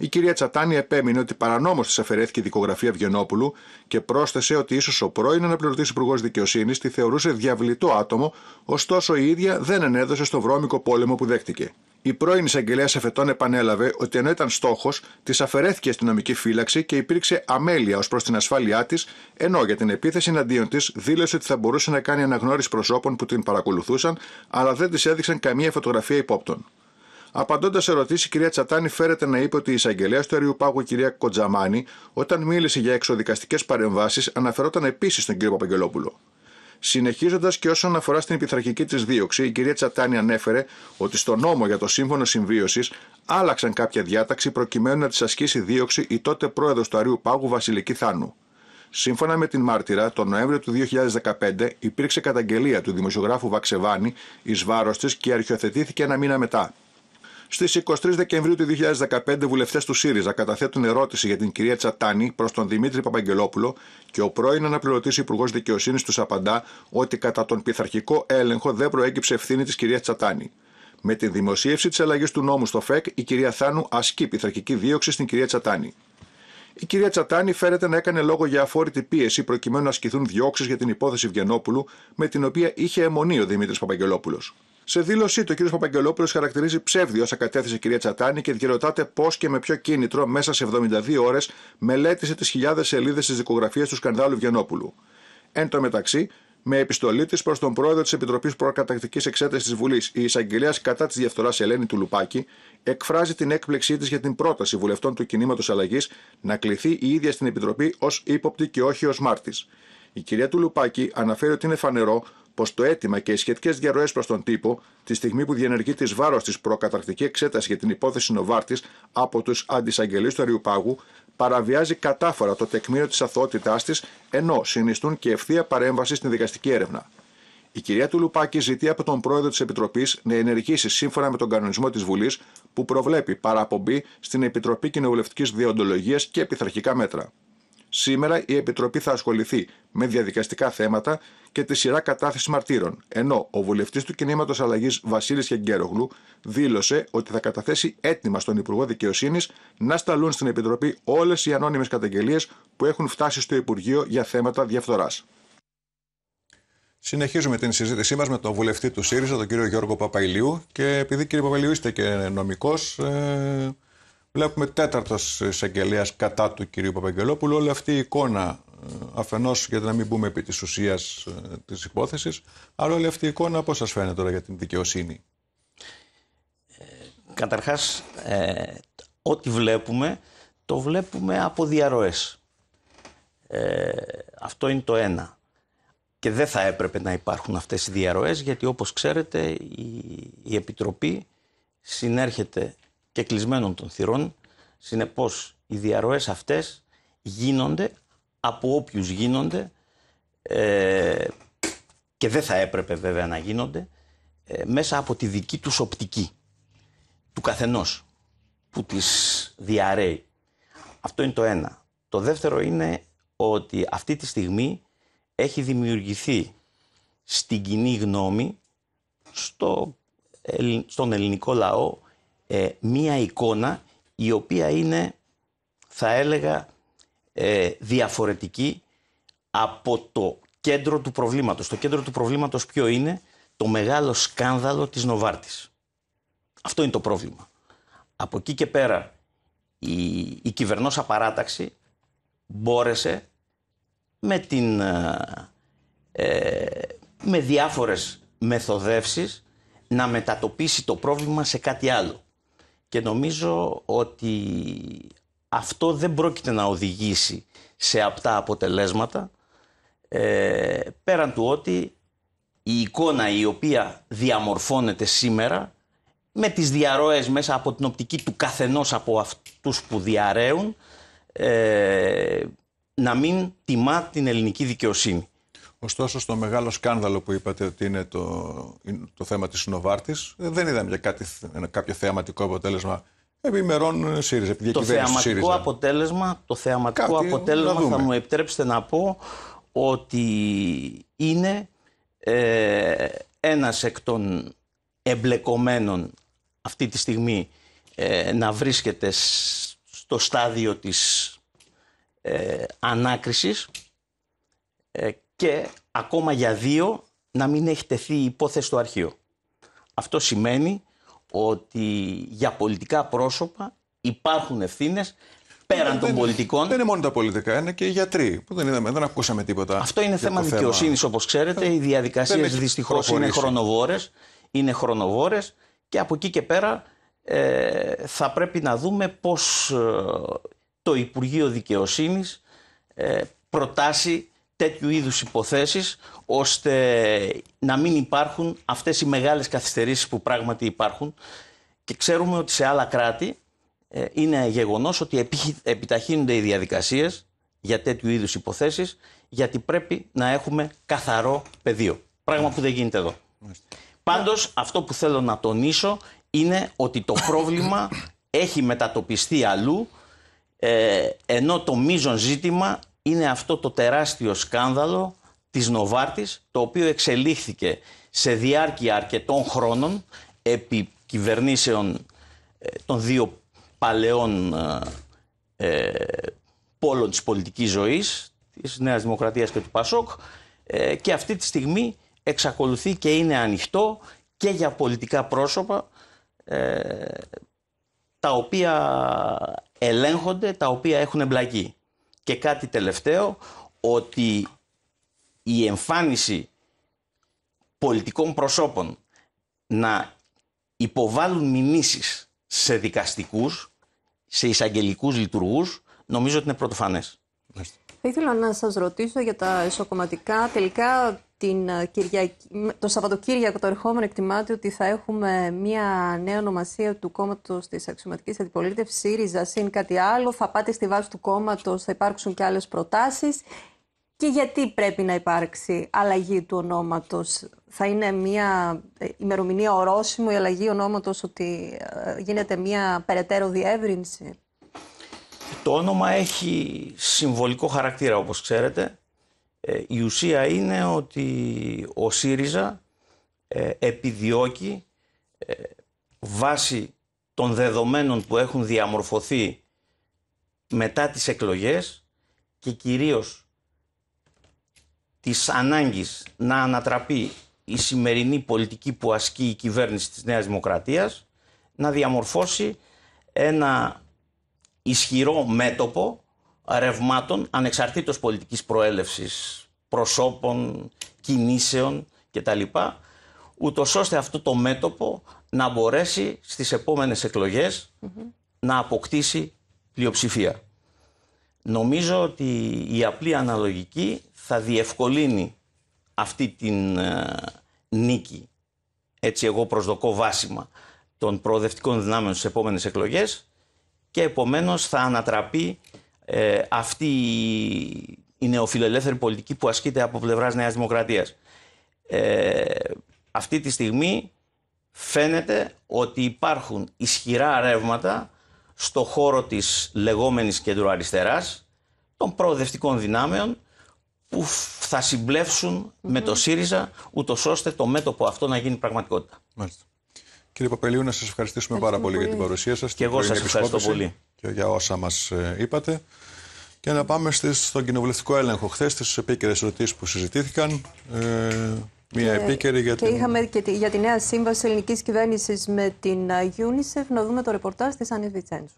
Η κυρία Τσατάνη επέμεινε ότι παρανόμως της αφαιρέθηκε η δικογραφία Βιενόπουλου και πρόσθεσε ότι ίσως ο πρώην αναπληρωτής Υπουργός Δικαιοσύνης τη θεωρούσε διαβλητό άτομο, ωστόσο η ίδια δεν ενέδωσε στο βρώμικο πόλεμο που δέχτηκε. Η πρώην εισαγγελέας Εφετών επανέλαβε ότι ενώ ήταν στόχος, της αφαιρέθηκε αστυνομική φύλαξη και υπήρξε αμέλεια ως προς την ασφάλειά της, ενώ για την επίθεση εναντίον της δήλωσε ότι θα μπορούσε να κάνει αναγνώριση προσώπων που την παρακολουθούσαν, αλλά δεν της έδειξαν καμία φωτογραφία υπόπτων. Απαντώντας σε ερωτήσεις, η κυρία Τσατάνη φέρεται να είπε ότι η εισαγγελέα του Πάγου, η κυρία Κοντζαμάνη, όταν μίλησε για εξοδικαστικέ παρεμβάσεις, αναφερόταν επίσης στον κύριο Παπαγγελόπουλο. Συνεχίζοντας και όσον αφορά στην επιθρακική της δίωξη, η κυρία Τσατάνη ανέφερε ότι στο νόμο για το σύμφωνο συμβίωσης άλλαξαν κάποια διάταξη προκειμένου να της ασκήσει δίωξη η τότε πρόεδρος του Αρίου Πάγου Βασιλική Θάνου. Σύμφωνα με την μάρτυρα, τον Νοέμβριο του 2015 υπήρξε καταγγελία του δημοσιογράφου Βαξεβάνη εις βάρος της και αρχιοθετήθηκε ένα μήνα μετά. Στις 23 Δεκεμβρίου του 2015, βουλευτές του ΣΥΡΙΖΑ καταθέτουν ερώτηση για την κυρία Τσατάνη προς τον Δημήτρη Παπαγγελόπουλο και ο πρώην αναπληρωτής Υπουργός Δικαιοσύνης τους απαντά ότι κατά τον πειθαρχικό έλεγχο δεν προέκυψε ευθύνη της κυρίας Τσατάνη. Με τη δημοσίευση της αλλαγής του νόμου στο ΦΕΚ, η κυρία Θάνου ασκεί πειθαρχική δίωξη στην κυρία Τσατάνη. Η κυρία Τσατάνη φέρεται να έκανε λόγο για αφόρητη πίεση προκειμένου να ασκηθούν διώξεις για την υπόθεση Βγενόπουλου, με την οποία είχε αιμονή ο Δημήτρης Παπαγγελόπουλος. Σε δήλωσή του, ο κ. Παπαγγελόπουλος χαρακτηρίζει ψεύδι όσα κατέθεσε η κυρία Τσατάνη και διερωτάται πώς και με ποιο κίνητρο μέσα σε 72 ώρες μελέτησε τις χιλιάδες σελίδες της δικογραφίας του σκανδάλου Βιανόπουλου. Εν τω μεταξύ, με επιστολή της προς τον πρόεδρο της Επιτροπής Προκατακτικής Εξέτασης της Βουλής, η εισαγγελέας κατά της διαφθοράς Ελένη του Λουπάκη, εκφράζει την έκπλεξή της για την πρόταση βουλευτών του κινήματος αλλαγής να κληθεί η ίδια στην Επιτροπή ως ύποπτη και όχι ως μάρτης. Η κυρία του Λουπάκη αναφέρει ότι είναι φανερό πως το αίτημα και οι σχετικές διαρροές προς τον τύπο, τη στιγμή που διενεργεί τη βάρος της προκαταρκτική εξέταση για την υπόθεση Νοβάρτης από τους αντισαγγελείς του Αριουπάγου, παραβιάζει κατάφορα το τεκμήριο της αθωότητάς της, ενώ συνιστούν και ευθεία παρέμβαση στην δικαστική έρευνα. Η κυρία Τουλουπάκη ζητεί από τον πρόεδρο της Επιτροπής να ενεργήσει σύμφωνα με τον κανονισμό της Βουλής που προβλέπει παραπομπή στην Επιτροπή Κοινοβουλευτικής Διοντολογίας και Επιθαρχικά Μέτρα. Σήμερα η Επιτροπή θα ασχοληθεί με διαδικαστικά θέματα και τη σειρά κατάθεση μαρτύρων, ενώ ο βουλευτής του κινήματος αλλαγής Βασίλης Χεγκέρογλου δήλωσε ότι θα καταθέσει έτοιμα στον Υπουργό Δικαιοσύνης να σταλούν στην Επιτροπή όλες οι ανώνυμες καταγγελίες που έχουν φτάσει στο Υπουργείο για θέματα διαφθοράς. Συνεχίζουμε την συζήτησή μας με τον βουλευτή του ΣΥΡΙΖΑ, τον κύριο Γιώργο Παπαϊλίου. Και επειδή, κύριε Παπαϊλίου, είστε και νομικός, ε, Βλέπουμε τέταρτος εισαγγελέας κατά του κυρίου Παπαγγελόπουλου. Όλη αυτή η εικόνα, ε, αφενός για να μην μπούμε επί της ουσίας ε, της υπόθεσης, αλλά όλη αυτή η εικόνα πώς σας φαίνεται τώρα για την δικαιοσύνη. Ε, Καταρχάς, ό,τι βλέπουμε, το βλέπουμε από διαρροές. αυτό είναι το ένα. Και δεν θα έπρεπε να υπάρχουν αυτές οι διαρροές γιατί όπως ξέρετε η, η Επιτροπή συνέρχεται και κλεισμένων των θυρών. Συνεπώς, οι διαρροές αυτές γίνονται από όποιους γίνονται ε, και δεν θα έπρεπε βέβαια να γίνονται ε, μέσα από τη δική τους οπτική του καθενός που τις διαρρέει. Αυτό είναι το ένα. Το δεύτερο είναι ότι αυτή τη στιγμή έχει δημιουργηθεί στην κοινή γνώμη στο, στον ελληνικό λαό ε, μία εικόνα η οποία είναι, θα έλεγα, ε, διαφορετική από το κέντρο του προβλήματος. Το κέντρο του προβλήματος ποιο είναι? Το μεγάλο σκάνδαλο της Νοβάρτης. Αυτό είναι το πρόβλημα. Από εκεί και πέρα η, η κυβερνός απαράταξη μπόρεσε με, την, ε, ε με διάφορες μεθοδεύσεις να μετατοπίσει το πρόβλημα σε κάτι άλλο. Και νομίζω ότι αυτό δεν πρόκειται να οδηγήσει σε απτά αποτελέσματα ε, πέραν του ότι η εικόνα η οποία διαμορφώνεται σήμερα με τις διαρροές μέσα από την οπτική του καθενός από αυτούς που διαρρέουν ε, να μην τιμά την ελληνική δικαιοσύνη. Ωστόσο, στο μεγάλο σκάνδαλο που είπατε ότι είναι το, το θέμα της Νοβάρτης, ε, δεν είδαμε για κάτι, κάποιο θεαματικό αποτέλεσμα επί ημερών ε, ΣΥΡΙΖΑ. το θεαματικό ΣΥΡΙΖΑ. αποτέλεσμα, το θεαματικό αποτέλεσμα θα μου επιτρέψετε να πω ότι είναι ε, ένας εκ των εμπλεκομένων αυτή τη στιγμή ε, να βρίσκεται στο στάδιο της ε, ανάκρισης και ακόμα για δύο να μην έχει τεθεί η υπόθεση στο αρχείο. Αυτό σημαίνει ότι για πολιτικά πρόσωπα υπάρχουν ευθύνες πέραν ναι, των πολιτικών. Δεν είναι μόνο τα πολιτικά, είναι και οι γιατροί που δεν είδαμε, δεν ακούσαμε τίποτα. Αυτό είναι θέμα δικαιοσύνης, όπως ξέρετε. Ε, οι διαδικασίες δυστυχώς είναι χρονοβόρες. Είναι χρονοβόρες και από εκεί και πέρα ε, θα πρέπει να δούμε πώς ε, το Υπουργείο Δικαιοσύνης ε, προτάσει τέτοιου είδους υποθέσεις ώστε να μην υπάρχουν αυτές οι μεγάλες καθυστερήσεις που πράγματι υπάρχουν και ξέρουμε ότι σε άλλα κράτη ε, είναι γεγονός ότι επιταχύνονται οι διαδικασίες για τέτοιου είδους υποθέσεις γιατί πρέπει να έχουμε καθαρό πεδίο. Πράγμα που δεν γίνεται εδώ. Πάντως αυτό που θέλω να τονίσω είναι ότι το πρόβλημα έχει μετατοπιστεί αλλού ε, ενώ το μείζον ζήτημα είναι αυτό το τεράστιο σκάνδαλο της Νοβάρτης, το οποίο εξελίχθηκε σε διάρκεια αρκετών χρόνων επί κυβερνήσεων ε, των δύο παλαιών ε, ε, πόλων της πολιτικής ζωής, της Νέας Δημοκρατίας και του Πασόκ και αυτή τη στιγμή εξακολουθεί και είναι ανοιχτό και για πολιτικά πρόσωπα τα οποία ελέγχονται, τα οποία έχουν εμπλακεί. Και κάτι τελευταίο, ότι η εμφάνιση πολιτικών προσώπων να υποβάλουν μηνύσεις σε δικαστικούς, σε εισαγγελικούς λειτουργούς, νομίζω ότι είναι πρωτοφανές. Θα ήθελα να σας ρωτήσω για τα εσωκομματικά. Τελικά την ε, Κυριακή, το Σαββατοκύριακο το ερχόμενο εκτιμάται ότι θα έχουμε μια νέα ονομασία του κόμματος της αξιωματικής αντιπολίτευσης, ΣΥΡΙΖΑ, συν κάτι άλλο. Θα πάτε στη βάση του κόμματος, θα υπάρξουν και άλλες προτάσεις. Και γιατί πρέπει να υπάρξει αλλαγή του ονόματος, Θα είναι μια ε, ημερομηνία ορόσημο η αλλαγή ονόματος, ότι ε, γίνεται μια περαιτέρω διεύρυνση. Το όνομα έχει συμβολικό χαρακτήρα, όπως ξέρετε. Ε, η ουσία είναι ότι ο ΣΥΡΙΖΑ ε, επιδιώκει ε, βάσει των δεδομένων που έχουν διαμορφωθεί μετά τις εκλογές και κυρίως της ανάγκης να ανατραπεί η σημερινή πολιτική που ασκεί η κυβέρνηση της Νέας Δημοκρατίας να διαμορφώσει ένα ισχυρό μέτωπο ρευμάτων ανεξαρτήτως πολιτικής προέλευσης προσώπων, κινήσεων κτλ. Ούτως ώστε αυτό το μέτωπο να μπορέσει στις επόμενες να αποκτήσει πλειοψηφία. Νομίζω ότι η απλή αναλογική θα διευκολύνει αυτή την ε, νίκη. Έτσι εγώ προσδοκώ βάσιμα των προοδευτικών δυνάμεων στις επόμενες εκλογές και επομένως θα ανατραπεί ε, αυτή η, νεοφιλελεύθερη πολιτική που ασκείται από πλευράς Νέας Δημοκρατίας. Ε, αυτή τη στιγμή φαίνεται ότι υπάρχουν ισχυρά ρεύματα στο χώρο της λεγόμενης κεντροαριστεράς, των προοδευτικών δυνάμεων, που θα συμπλεψουν με το ΣΥΡΙΖΑ, ούτως ώστε το μέτωπο αυτό να γίνει πραγματικότητα. Κύριε Παπελίου, να σας ευχαριστήσουμε πάρα πολύ για την παρουσία σας. Και εγώ σας ευχαριστώ πολύ και για όσα μας ε, είπατε. Και να πάμε στις, στον κοινοβουλευτικό έλεγχο. Χθες στι επίκαιρες ερωτήσεις που συζητήθηκαν. Ε, Μία και, επίκαιρη για και την... είχαμε και για τη νέα σύμβαση ελληνικής κυβέρνησης με την ε, UNICEF. Να δούμε το ρεπορτάζ της Άννης Βιτσέντσου.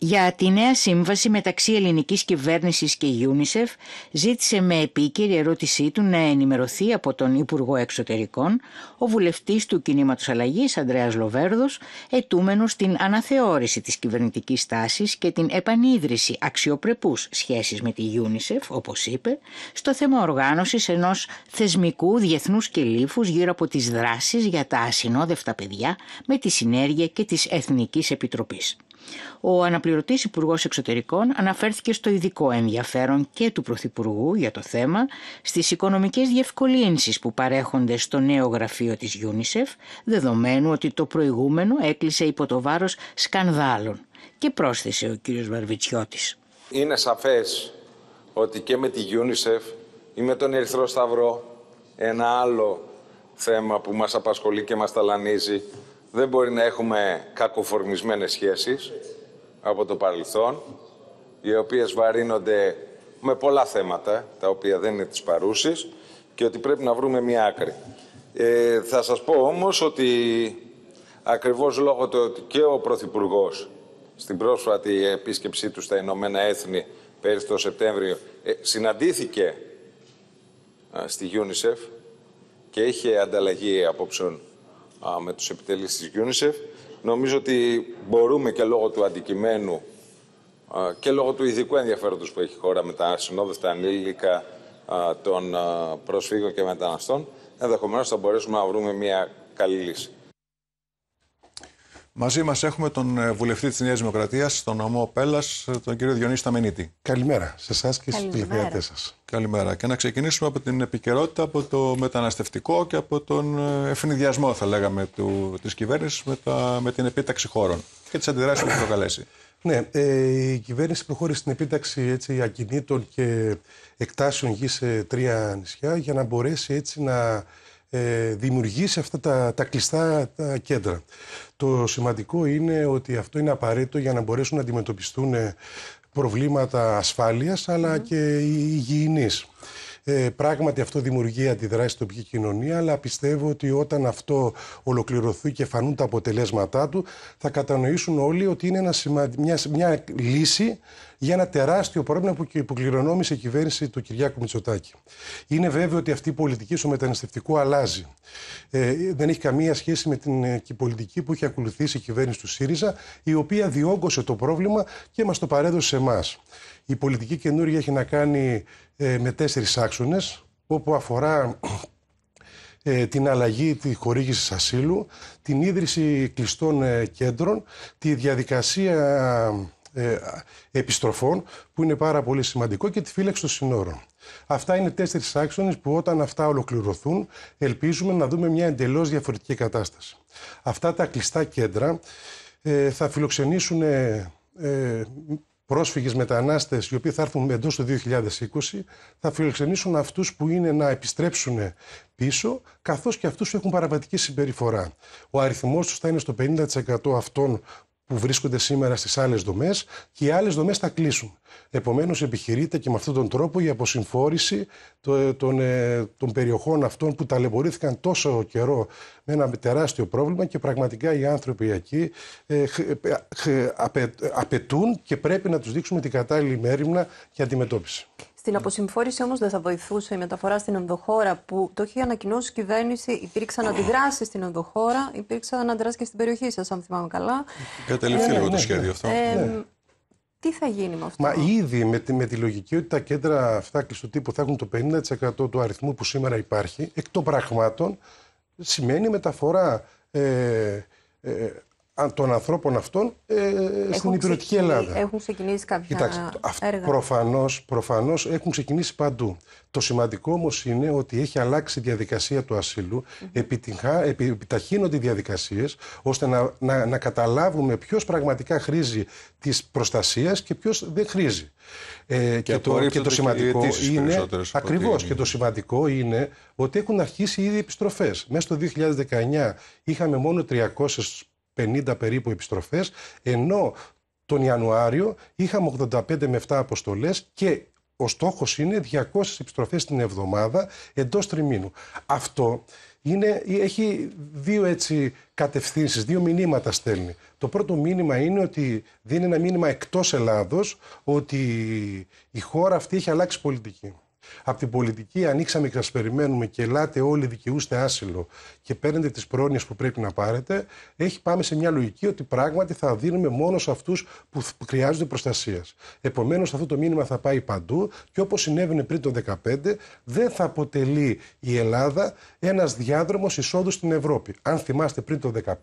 Για τη νέα σύμβαση μεταξύ ελληνικής κυβέρνησης και UNICEF ζήτησε με επίκαιρη ερώτησή του να ενημερωθεί από τον Υπουργό Εξωτερικών ο βουλευτής του Κινήματος Αλλαγής Ανδρέας Λοβέρδος ετούμενος την αναθεώρηση της κυβερνητικής τάσης και την επανίδρυση αξιοπρεπούς σχέσεις με τη UNICEF, όπως είπε, στο θέμα οργάνωσης ενός θεσμικού διεθνούς κελήφους γύρω από τις δράσεις για τα ασυνόδευτα παιδιά με τη συνέργεια και της Εθνικής Επιτροπής. Ο αναπληρωτής Υπουργός Εξωτερικών αναφέρθηκε στο ειδικό ενδιαφέρον και του Πρωθυπουργού για το θέμα στις οικονομικές διευκολύνσεις που παρέχονται στο νέο γραφείο της UNICEF, δεδομένου ότι το προηγούμενο έκλεισε υπό το βάρος σκανδάλων. Και πρόσθεσε ο κ. Βαρβιτσιώτης. Είναι σαφές ότι και με τη UNICEF ή με τον Ερυθρό Σταυρό ένα άλλο θέμα που μας απασχολεί και μας ταλανίζει δεν μπορεί να έχουμε κακοφορμισμένες σχέσεις από το παρελθόν, οι οποίες βαρύνονται με πολλά θέματα, τα οποία δεν είναι της παρούσης, και ότι πρέπει να βρούμε μια άκρη. Ε, θα σας πω όμως ότι ακριβώς λόγω του ότι και ο Πρωθυπουργός στην πρόσφατη επίσκεψή του στα Ηνωμένα Έθνη πέρυσι το Σεπτέμβριο ε, συναντήθηκε στη UNICEF και είχε ανταλλαγή απόψεων με τους επιτελείς της UNICEF. Νομίζω ότι μπορούμε και λόγω του αντικειμένου και λόγω του ειδικού ενδιαφέροντος που έχει η χώρα με τα συνόδευτα ανήλικα των προσφύγων και μεταναστών, ενδεχομένως θα μπορέσουμε να βρούμε μια καλή λύση. Μαζί μας έχουμε τον ε, βουλευτή της Νέας Δημοκρατίας, τον Ομό Πέλλα, ε, τον κύριο Διονύη Σταμενίτη. Καλημέρα σε εσάς και στους τηλεθεατές σας. Καλημέρα. Και να ξεκινήσουμε από την επικαιρότητα, από το μεταναστευτικό και από τον ε, ευνηδιασμό, θα λέγαμε, της κυβέρνησης με, με την επίταξη χώρων και τις αντιδράσεις που έχει προκαλέσει. Ναι, η κυβέρνηση προχώρησε στην επίταξη έτσι, ακινήτων και εκτάσεων γης σε τρία νησιά για να μπορέσει έτσι να ε, δημιουργήσει αυτά τα, τα κλειστά τα κέντρα. Το σημαντικό είναι ότι αυτό είναι απαραίτητο για να μπορέσουν να αντιμετωπιστούν ε, προβλήματα ασφάλειας αλλά και υγιεινής. Ε, πράγματι αυτό δημιουργεί αντιδράσεις στην τοπική κοινωνία, αλλά πιστεύω ότι όταν αυτό ολοκληρωθεί και φανούν τα αποτελέσματά του, θα κατανοήσουν όλοι ότι είναι μια... μια λύση για ένα τεράστιο πρόβλημα που, που κληρονόμησε η κυβέρνηση του Κυριάκου Μητσοτάκη. Είναι βέβαιο ότι αυτή η πολιτική στο μεταναστευτικό αλλάζει. Ε, δεν έχει καμία σχέση με την ε, πολιτική που έχει ακολουθήσει η κυβέρνηση του ΣΥΡΙΖΑ, η οποία διόγκωσε το πρόβλημα και μας το παρέδωσε σε εμάς. Η πολιτική καινούργια έχει να κάνει ε, με τέσσερις άξονες, όπου αφορά ε, την αλλαγή τη χορήγησης ασύλου, την ίδρυση κλειστών ε, κέντρων, τη διαδικασία επιστροφών, που είναι πάρα πολύ σημαντικό, και τη φύλαξη των συνόρων. Αυτά είναι τέσσερις άξονες που όταν αυτά ολοκληρωθούν ελπίζουμε να δούμε μια εντελώς διαφορετική κατάσταση. Αυτά τα κλειστά κέντρα θα φιλοξενήσουν πρόσφυγες μετανάστες οι οποίοι θα έρθουν εντός το 2020 θα φιλοξενήσουν αυτούς που είναι να επιστρέψουν πίσω καθώς και αυτούς που έχουν παραβατική συμπεριφορά. Ο αριθμός τους θα είναι στο 50% αυτών που βρίσκονται σήμερα στις άλλες δομές και οι άλλες δομές θα κλείσουν. Επομένως, επιχειρείται και με αυτόν τον τρόπο η αποσυμφόρηση ε, των, ε, των περιοχών αυτών που ταλαιπωρήθηκαν τόσο καιρό με ένα τεράστιο πρόβλημα και πραγματικά οι άνθρωποι εκεί ε, απαιτούν και πρέπει να τους δείξουμε την κατάλληλη μέρημνα και αντιμετώπιση. Στην ναι. αποσυμφόρηση όμως δεν θα βοηθούσε η μεταφορά στην ενδοχώρα που το έχει ανακοινώσει η κυβέρνηση. Υπήρξαν αντιδράσεις στην ενδοχώρα, υπήρξαν αντιδράσεις και στην περιοχή σας, αν θυμάμαι καλά. Καταληφθεί ε, λίγο το ναι. σχέδιο αυτό. Ε, ναι. τι θα γίνει με αυτό. Μα ήδη με τη, με τη λογική ότι τα κέντρα αυτά κλειστού τύπου θα έχουν το 50% του αριθμού που σήμερα υπάρχει, εκ των πραγμάτων σημαίνει μεταφορά ε, ε, των ανθρώπων αυτών ε, στην υπηρετική Ελλάδα. Έχουν ξεκινήσει κάποια Κοιτάξτε, έργα. Προφανώς, προφανώς έχουν ξεκινήσει παντού. Το σημαντικό όμως είναι ότι έχει αλλάξει η διαδικασία του ασύλου, mm-hmm. επιταχύνονται οι διαδικασίες, ώστε να, να, να καταλάβουμε ποιος πραγματικά χρήζει της προστασίας και ποιος δεν χρήζει. Ε, και, το, και το σημαντικό είναι. Ακριβώς. Και το σημαντικό είναι ότι έχουν αρχίσει ήδη επιστροφές. Μέσα στο 2019 είχαμε μόνο 300 50 περίπου επιστροφές, ενώ τον Ιανουάριο είχαμε 85 με 7 αποστολές και ο στόχος είναι 200 επιστροφές την εβδομάδα εντός τριμήνου. Αυτό είναι, έχει δύο έτσι κατευθύνσεις, δύο μηνύματα στέλνει. Το πρώτο μήνυμα είναι ότι δίνει ένα μήνυμα εκτός Ελλάδος ότι η χώρα αυτή έχει αλλάξει πολιτική. Από την πολιτική ανοίξαμε και σας περιμένουμε και ελάτε όλοι δικαιούστε άσυλο και παίρνετε τις πρόνοιες που πρέπει να πάρετε, έχει πάμε σε μια λογική ότι πράγματι θα δίνουμε μόνο σε αυτούς που χρειάζονται προστασίας. Επομένως αυτό το μήνυμα θα πάει παντού και όπως συνέβαινε πριν το 2015 δεν θα αποτελεί η Ελλάδα ένας διάδρομος εισόδου στην Ευρώπη. Αν θυμάστε πριν το 2015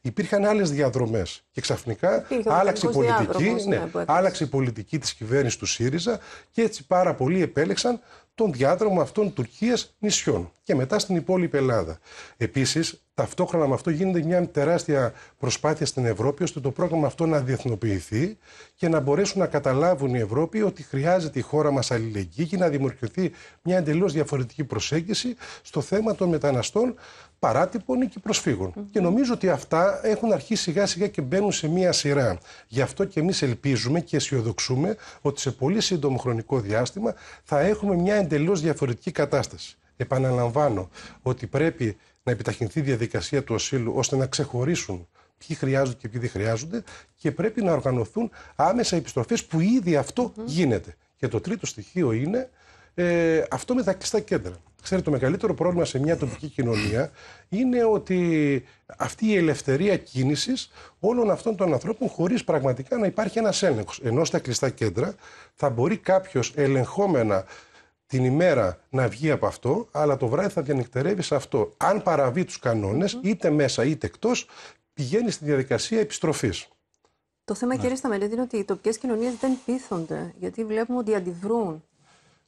υπήρχαν άλλες διαδρομές και ξαφνικά άλλαξε η, πολιτική, ναι, ναι άλλαξε πολιτική της κυβέρνησης του ΣΥΡΙΖΑ και έτσι πάρα πολύ επέλεξαν τον διάδρομο αυτών Τουρκίας νησιών και μετά στην υπόλοιπη Ελλάδα. Επίσης, ταυτόχρονα με αυτό γίνεται μια τεράστια προσπάθεια στην Ευρώπη ώστε το πρόγραμμα αυτό να διεθνοποιηθεί και να μπορέσουν να καταλάβουν οι Ευρώπη ότι χρειάζεται η χώρα μας αλληλεγγύη και να δημιουργηθεί μια εντελώς διαφορετική προσέγγιση στο θέμα των μεταναστών παράτυπων και προσφύγων. Και νομίζω ότι αυτά έχουν αρχίσει σιγά σιγά και μπαίνουν σε μία σειρά. Γι' αυτό και εμείς ελπίζουμε και αισιοδοξούμε ότι σε πολύ σύντομο χρονικό διάστημα θα έχουμε μια εντελώς διαφορετική κατάσταση. Επαναλαμβάνω ότι πρέπει να επιταχυνθεί η διαδικασία του ασύλου ώστε να ξεχωρίσουν ποιοι χρειάζονται και ποιοι δεν χρειάζονται και πρέπει να οργανωθούν άμεσα επιστροφές που ήδη γίνεται. Και το τρίτο στοιχείο είναι ε, αυτό με τα κέντρα. Ξέρετε, το μεγαλύτερο πρόβλημα σε μια τοπική κοινωνία είναι ότι αυτή η ελευθερία κίνησης όλων αυτών των ανθρώπων χωρίς πραγματικά να υπάρχει ένας έλεγχος. Ενώ στα κλειστά κέντρα θα μπορεί κάποιος ελεγχόμενα την ημέρα να βγει από αυτό, αλλά το βράδυ θα διανυκτερεύει σε αυτό. Αν παραβεί τους κανόνες, είτε μέσα είτε εκτός, πηγαίνει στη διαδικασία επιστροφής. Το θέμα, ναι. κύριε Σταμελέτη, είναι ότι οι τοπικές κοινωνίες δεν πείθονται, γιατί βλέπουμε ότι αντιδρούν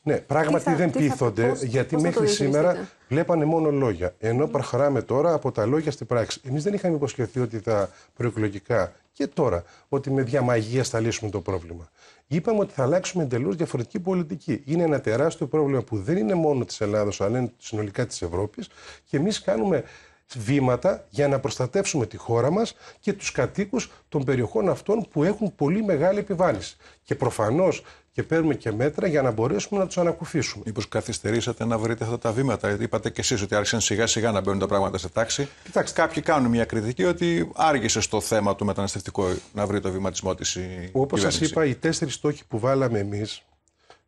ναι, πράγματι δεν πείθονται, γιατί μέχρι σήμερα βλέπανε μόνο λόγια. Ενώ mm. προχωράμε τώρα από τα λόγια στην πράξη. Εμείς δεν είχαμε υποσχεθεί ότι τα προεκλογικά και τώρα, ότι με διαμαγεία θα λύσουμε το πρόβλημα. Είπαμε ότι θα αλλάξουμε εντελώς διαφορετική πολιτική. Είναι ένα τεράστιο πρόβλημα που δεν είναι μόνο της Ελλάδα, αλλά είναι συνολικά της Ευρώπης. Και εμείς κάνουμε βήματα για να προστατεύσουμε τη χώρα μας και τους κατοίκους των περιοχών αυτών που έχουν πολύ μεγάλη επιβάλληση. Και προφανώς και παίρνουμε και μέτρα για να μπορέσουμε να τους ανακουφίσουμε. Μήπως καθυστερήσατε να βρείτε αυτά τα βήματα. γιατί Είπατε κι εσείς ότι άρχισαν σιγά σιγά να μπαίνουν τα πράγματα σε τάξη. Κοιτάξτε. Κάποιοι κάνουν μια κριτική ότι άργησε στο θέμα του μεταναστευτικού να βρει το βηματισμό της η Όπως σας είπα, οι τέσσερις στόχοι που βάλαμε εμείς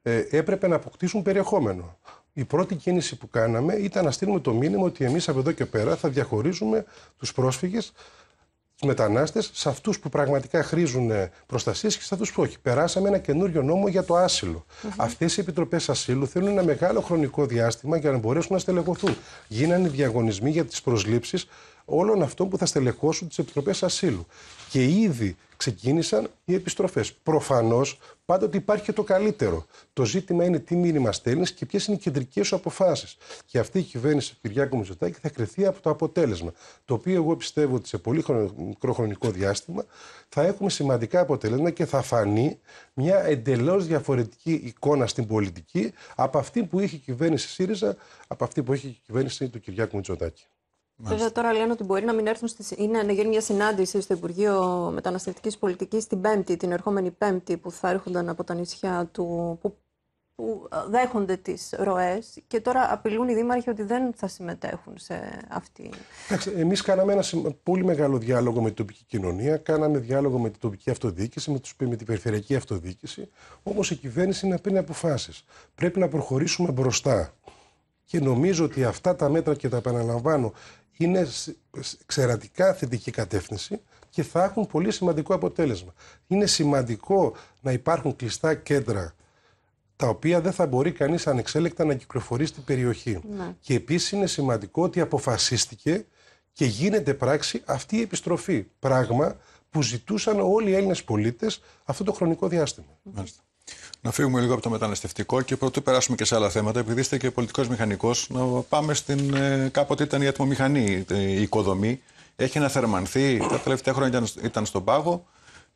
ε, έπρεπε να αποκτήσουν περιεχόμενο. Η πρώτη κίνηση που κάναμε ήταν να στείλουμε το μήνυμα ότι εμείς από εδώ και πέρα θα διαχωρίζουμε τους πρόσφυγες μετανάστες, σε αυτούς που πραγματικά χρήζουν ε, προστασία και σε αυτούς που όχι. Περάσαμε ένα καινούριο νόμο για το ασυλο mm Αυτές οι επιτροπές ασύλου θέλουν ένα μεγάλο χρονικό διάστημα για να μπορέσουν να στελεχωθούν. Γίνανε διαγωνισμοί για τις προσλήψεις όλων αυτών που θα στελεχώσουν τις επιτροπές ασύλου και ήδη ξεκίνησαν οι επιστροφές. Προφανώς πάντοτε υπάρχει και το καλύτερο. Το ζήτημα είναι τι μήνυμα στέλνεις και ποιες είναι οι κεντρικές σου αποφάσεις. Και αυτή η κυβέρνηση του Κυριάκου Μητσοτάκη θα κρυθεί από το αποτέλεσμα. Το οποίο εγώ πιστεύω ότι σε πολύ μικρό χρονικό διάστημα θα έχουμε σημαντικά αποτελέσματα και θα φανεί μια εντελώς διαφορετική εικόνα στην πολιτική από αυτή που είχε κυβέρνηση ΣΥΡΙΖΑ, από αυτή που έχει η κυβέρνηση του Κυριάκου Μητσοτάκη. Βέβαια, τώρα λένε ότι μπορεί να μην έρθουν στις... είναι να γίνει μια συνάντηση στο Υπουργείο Μεταναστευτικής Πολιτικής την Πέμπτη, την ερχόμενη Πέμπτη, που θα έρχονταν από τα νησιά του, που, που ε, δέχονται τις ροές. Και τώρα απειλούν οι δήμαρχοι ότι δεν θα συμμετέχουν σε αυτή. Εντάξει, εμείς κάναμε ένα πολύ μεγάλο διάλογο με την τοπική κοινωνία, κάναμε διάλογο με την τοπική αυτοδιοίκηση, με, τους, με την περιφερειακή αυτοδιοίκηση. Όμως η κυβέρνηση να παίρνει αποφάσει. Πρέπει να προχωρήσουμε μπροστά. Και νομίζω ότι αυτά τα μέτρα και τα επαναλαμβάνω είναι εξαιρετικά θετική κατεύθυνση και θα έχουν πολύ σημαντικό αποτέλεσμα. Είναι σημαντικό να υπάρχουν κλειστά κέντρα τα οποία δεν θα μπορεί κανείς ανεξέλεκτα να κυκλοφορεί στην περιοχή. Ναι. Και επίσης είναι σημαντικό ότι αποφασίστηκε και γίνεται πράξη αυτή η επιστροφή. Πράγμα που ζητούσαν όλοι οι Έλληνες πολίτες αυτό το χρονικό διάστημα. Να φύγουμε λίγο από το μεταναστευτικό και πρωτού περάσουμε και σε άλλα θέματα, επειδή είστε και πολιτικός μηχανικός, να πάμε στην. Ε, κάποτε ήταν η ατμομηχανή, ε, η οικοδομή. Έχει θερμανθεί. Τα τελευταία χρόνια ήταν, στον πάγο.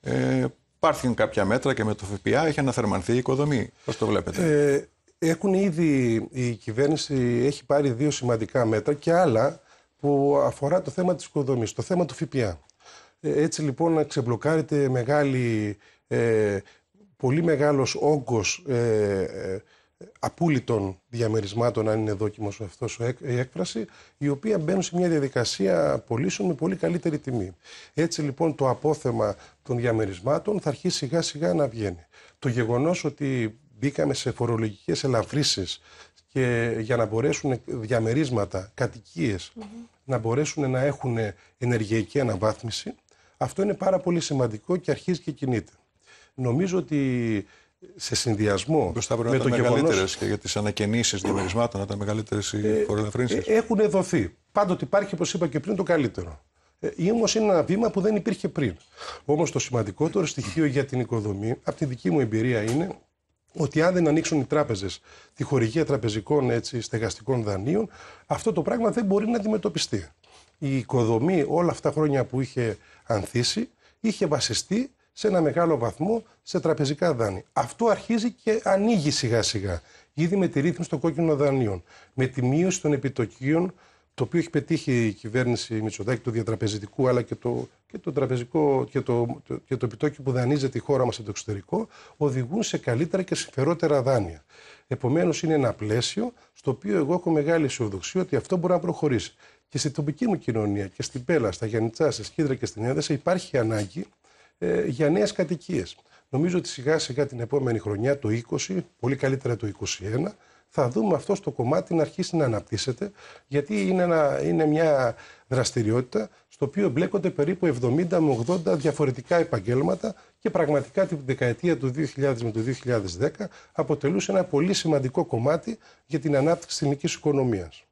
Ε, Υπάρχουν κάποια μέτρα και με το ΦΠΑ έχει θερμανθεί η οικοδομή. Πώς το βλέπετε. Ε, έχουν ήδη, η κυβέρνηση έχει πάρει δύο σημαντικά μέτρα και άλλα που αφορά το θέμα της οικοδομής, το θέμα του ΦΠΑ. Ε, έτσι λοιπόν ξεμπλοκάρεται μεγάλη ε, πολύ μεγάλος όγκος ε, ε διαμερισμάτων, αν είναι δόκιμος αυτός η έκφραση, η οποία μπαίνουν σε μια διαδικασία πωλήσεων με πολύ καλύτερη τιμή. Έτσι λοιπόν το απόθεμα των διαμερισμάτων θα αρχίσει σιγά σιγά να βγαίνει. Το γεγονός ότι μπήκαμε σε φορολογικές ελαφρύσεις και για να μπορέσουν διαμερίσματα, να μπορέσουν να έχουν ενεργειακή αναβάθμιση, αυτό είναι πάρα πολύ σημαντικό και αρχίζει και κινείται. Νομίζω ότι σε συνδυασμό με το γεγονός. και για τις ανακαινήσεις διαμερισμάτων, ήταν μεγαλύτερες οι φοροελαφρύνσει. Ε, ε, έχουν δοθεί. Πάντοτε υπάρχει, όπως είπα και πριν, το καλύτερο. Η ε, όμως είναι ένα βήμα που δεν υπήρχε πριν. Όμως το σημαντικότερο στοιχείο για την οικοδομή, από τη δική μου εμπειρία, είναι ότι αν δεν ανοίξουν οι τράπεζες τη χορηγία τραπεζικών έτσι, στεγαστικών δανείων, αυτό το πράγμα δεν μπορεί να αντιμετωπιστεί. Η οικοδομή όλα αυτά χρόνια που είχε ανθίσει είχε βασιστεί σε ένα μεγάλο βαθμό σε τραπεζικά δάνεια. Αυτό αρχίζει και ανοίγει σιγά σιγά. Ήδη με τη ρύθμιση των κόκκινων δανείων, με τη μείωση των επιτοκίων, το οποίο έχει πετύχει η κυβέρνηση Μητσοδάκη, του διατραπεζικού, αλλά και το, και το, τραπεζικό, και το, και το επιτόκιο που δανείζεται η χώρα μας από το εξωτερικό, οδηγούν σε καλύτερα και συμφερότερα δάνεια. Επομένως, είναι ένα πλαίσιο στο οποίο εγώ έχω μεγάλη αισιοδοξία ότι αυτό μπορεί να προχωρήσει. Και στην τοπική μου κοινωνία και στην Πέλα, στα Γιάννητσά, στη Σκύδρα και στην Έδεσα υπάρχει ανάγκη ε, για νέες κατοικίες. Νομίζω ότι σιγά σιγά την επόμενη χρονιά, το 20, πολύ καλύτερα το 21, θα δούμε αυτό το κομμάτι να αρχίσει να αναπτύσσεται, γιατί είναι, ένα, είναι μια δραστηριότητα στο οποίο μπλέκονται περίπου 70 με 80 διαφορετικά επαγγέλματα και πραγματικά την δεκαετία του 2000 με το 2010 αποτελούσε ένα πολύ σημαντικό κομμάτι για την ανάπτυξη της ελληνικής οικονομίας.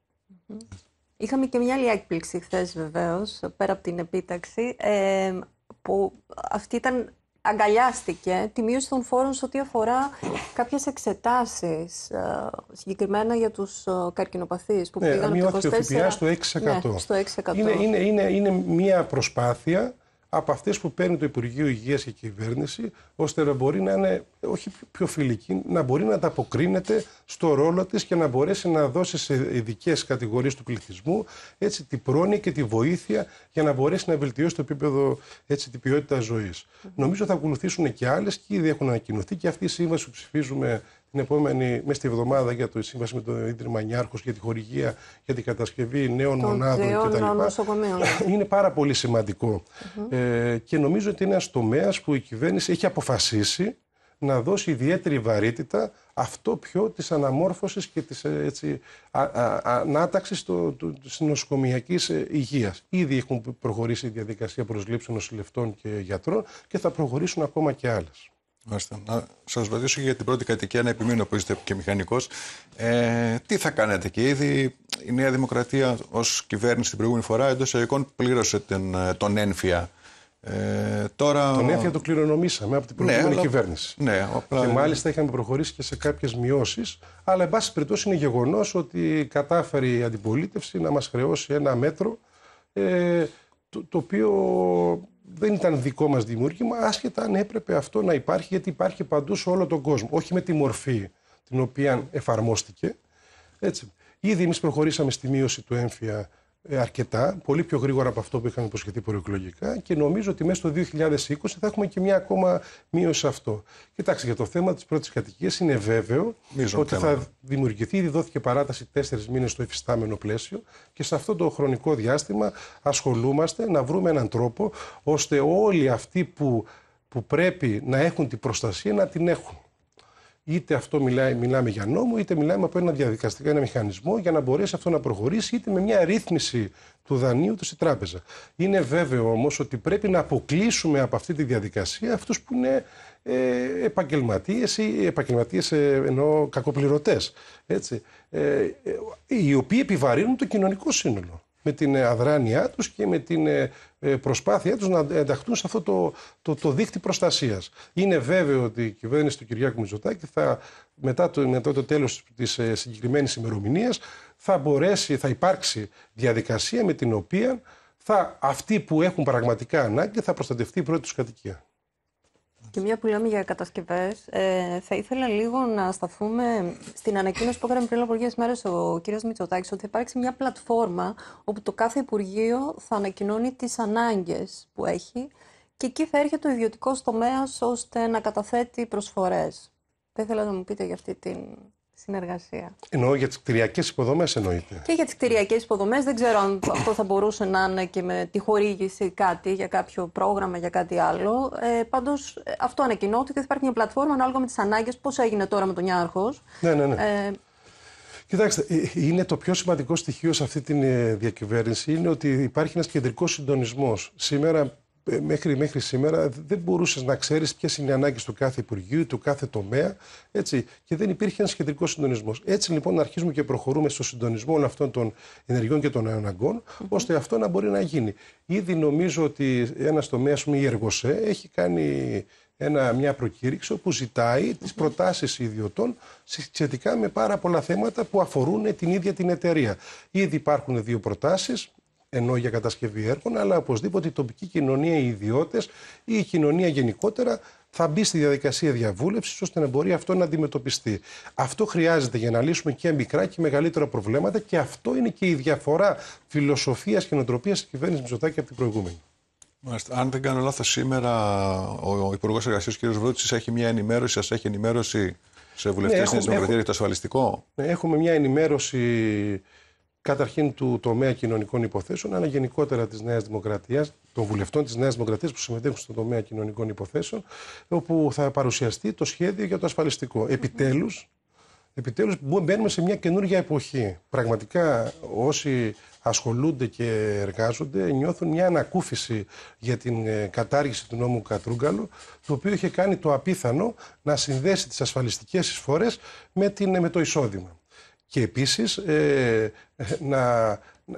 Είχαμε και μια άλλη έκπληξη χθες βεβαίως, πέρα από την επίταξη. Ε, που αυτή ήταν αγκαλιάστηκε τη μείωση των φόρων σε ό,τι αφορά κάποιες εξετάσεις ε, συγκεκριμένα για τους ε, καρκινοπαθείς που ναι, πήγαν από το στο 6%. Ναι, στο 6%. Είναι, είναι, είναι, είναι μια προσπάθεια από αυτές που παίρνει το Υπουργείο Υγείας και κυβέρνηση, ώστε να μπορεί να είναι όχι πιο φιλική, να μπορεί να ανταποκρίνεται στο ρόλο της και να μπορέσει να δώσει σε ειδικές κατηγορίες του πληθυσμού έτσι, την πρόνοια και τη βοήθεια για να μπορέσει να βελτιώσει το επίπεδο έτσι, την ποιότητα ζωής. Mm-hmm. Νομίζω θα ακολουθήσουν και άλλες και ήδη έχουν ανακοινωθεί και αυτή η σύμβαση που ψηφίζουμε την επόμενη, μέσα στη εβδομάδα για το σύμβαση με το Ίδρυμα Νιάρχος για τη χορηγία, για την κατασκευή νέων το μονάδων κτλ. είναι πάρα πολύ Ε, και νομίζω ότι είναι ένας τομέας που η κυβέρνηση έχει αποφασίσει να δώσει ιδιαίτερη βαρύτητα αυτό πιο της αναμόρφωσης και της ε, έτσι, α, α, ανάταξης της νοσοκομιακής ε, υγείας. Ήδη έχουν προχωρήσει η διαδικασία προσλήψεων νοσηλευτών και γιατρών και θα προχωρήσουν ακόμα και άλλες. Μάλιστα. Να σας ρωτήσω για την πρώτη κατοικία, να επιμείνω που είστε και μηχανικός. Ε, τι θα κάνετε και ήδη η Νέα Δημοκρατία ως κυβέρνηση την προηγούμενη φορά εντός εισαγωγικών πλήρωσε την, ε, τον ένφια. Ε, τώρα... Τον ένφια το κληρονομήσαμε από την ναι, προηγούμενη κυβέρνηση. Ναι, απλά... Και μάλιστα είχαμε προχωρήσει και σε κάποιες μειώσεις. Αλλά, εν πάση περιπτώσει, είναι γεγονός ότι κατάφερε η αντιπολίτευση να μας χρεώσει ένα μέτρο ε, το οποίο δεν ήταν δικό μας δημιούργημα, άσχετα αν έπρεπε αυτό να υπάρχει, γιατί υπάρχει παντού σε όλο τον κόσμο. Όχι με τη μορφή την οποία εφαρμόστηκε. Έτσι. Ήδη εμείς προχωρήσαμε στη μείωση του έμφυα ε, αρκετά, πολύ πιο γρήγορα από αυτό που είχαμε υποσχεθεί προεκλογικά και νομίζω ότι μέσα στο 2020 θα έχουμε και μια ακόμα μείωση σε αυτό. Κοιτάξτε, για το θέμα της πρώτης κατοικίας είναι βέβαιο ότι θα δημιουργηθεί, ήδη δόθηκε παράταση τέσσερις μήνες στο εφιστάμενο πλαίσιο και σε αυτό το χρονικό διάστημα ασχολούμαστε να βρούμε έναν τρόπο ώστε όλοι αυτοί που, που πρέπει να έχουν την προστασία να την έχουν. Είτε αυτό μιλάει, μιλάμε για νόμο, είτε μιλάμε από ένα διαδικαστικό ένα μηχανισμό για να μπορέσει αυτό να προχωρήσει, είτε με μια ρύθμιση του δανείου του στη τράπεζα. Είναι βέβαιο όμως ότι πρέπει να αποκλείσουμε από αυτή τη διαδικασία αυτούς που είναι ε, επαγγελματίες ή επαγγελματίες ε, κακοπληρωτές έτσι, ε, ε, οι οποίοι επιβαρύνουν το κοινωνικό σύνολο με την ε, αδράνειά τους και με την ε, ε, προσπάθειά τους να ενταχθούν σε αυτό το, το, το δίκτυ προστασίας. Είναι βέβαιο ότι η κυβέρνηση του Κυριάκου Μητσοτάκη θα, μετά, το, μετά το τέλος της συγκεκριμένης ημερομηνίας θα μπορέσει, θα υπάρξει διαδικασία με την οποία θα αυτοί που έχουν πραγματικά ανάγκη θα προστατευτεί η πρώτη τους κατοικία. Και μια που λέμε για κατασκευές, ε, θα ήθελα λίγο να σταθούμε στην ανακοίνωση που έκανε πριν από λίγες μέρες ο κ. Μητσοτάκης ότι θα υπάρξει μια πλατφόρμα όπου το κάθε Υπουργείο θα ανακοινώνει τις ανάγκες που έχει και εκεί θα έρχεται ο ιδιωτικός τομέας ώστε να καταθέτει προσφορές. Θα ήθελα να μου πείτε για αυτή την συνεργασία. Εννοώ για τις κτηριακές υποδομές, εννοείται. Και για τις κτηριακές υποδομές. Δεν ξέρω αν αυτό θα μπορούσε να είναι και με τη χορήγηση κάτι για κάποιο πρόγραμμα, για κάτι άλλο. Ε, Πάντως, ε, αυτό ανακοινώθηκε. Θα υπάρχει μια πλατφόρμα ανάλογα με τις ανάγκες, πώς έγινε τώρα με τον Νιάρχο. Ναι, ναι, ναι. Ε, Κοιτάξτε, ε, είναι το πιο σημαντικό στοιχείο σε αυτή τη ε, διακυβέρνηση είναι ότι υπάρχει ένας κεντρικός συντονισμός. Σήμερα ε, μέχρι, μέχρι σήμερα δεν μπορούσες να ξέρεις ποιες είναι οι ανάγκες του κάθε Υπουργείου, του κάθε τομέα. Έτσι, και δεν υπήρχε ένας κεντρικός συντονισμός. Έτσι λοιπόν αρχίζουμε και προχωρούμε στο συντονισμό όλων αυτών των ενεργειών και των αναγκων ώστε αυτό να μπορεί να γίνει. Ήδη νομίζω ότι ένας τομέας, πούμε, η Εργοσέ, έχει κάνει ένα, μια προκήρυξη όπου τις προτάσεις τι προτάσεις ιδιωτών σχετικά με πάρα πολλά θέματα που αφορούν την ίδια την εταιρεία. Ήδη υπάρχουν δύο προτάσεις ενώ για κατασκευή έργων, αλλά οπωσδήποτε η τοπική κοινωνία, οι ιδιώτες ή η κοινωνία γενικότερα θα μπει στη διαδικασία διαβούλευσης ώστε να μπορεί αυτό να αντιμετωπιστεί. Αυτό χρειάζεται για να λύσουμε και μικρά και μεγαλύτερα προβλήματα και αυτό είναι και η διαφορά φιλοσοφίας και νοοτροπίας της κυβέρνησης Μητσοτάκη από την προηγούμενη. Μάλιστα. Αν δεν κάνω λάθος, σήμερα ο Υπουργός Εργασίας κ. Βρούτση έχει μια ενημέρωση, σας έχει ενημέρωση σε βουλευτές ναι, της Δημοκρατία για το ασφαλιστικό. Ναι, έχουμε μια ενημέρωση καταρχήν του τομέα κοινωνικών υποθέσεων, αλλά γενικότερα της Νέας Δημοκρατίας, των βουλευτών της Νέας Δημοκρατίας που συμμετέχουν στον τομέα κοινωνικών υποθέσεων, όπου θα παρουσιαστεί το σχέδιο για το ασφαλιστικό. Επιτέλους, επιτέλους μπαίνουμε σε μια καινούργια εποχή. Πραγματικά όσοι ασχολούνται και εργάζονται νιώθουν μια ανακούφιση για την ε, κατάργηση του νόμου Κατρούγκαλου, το οποίο είχε κάνει το απίθανο να συνδέσει τις ασφαλιστικές εισφορές με, με το εισόδημα και επίσης ε, ε, να,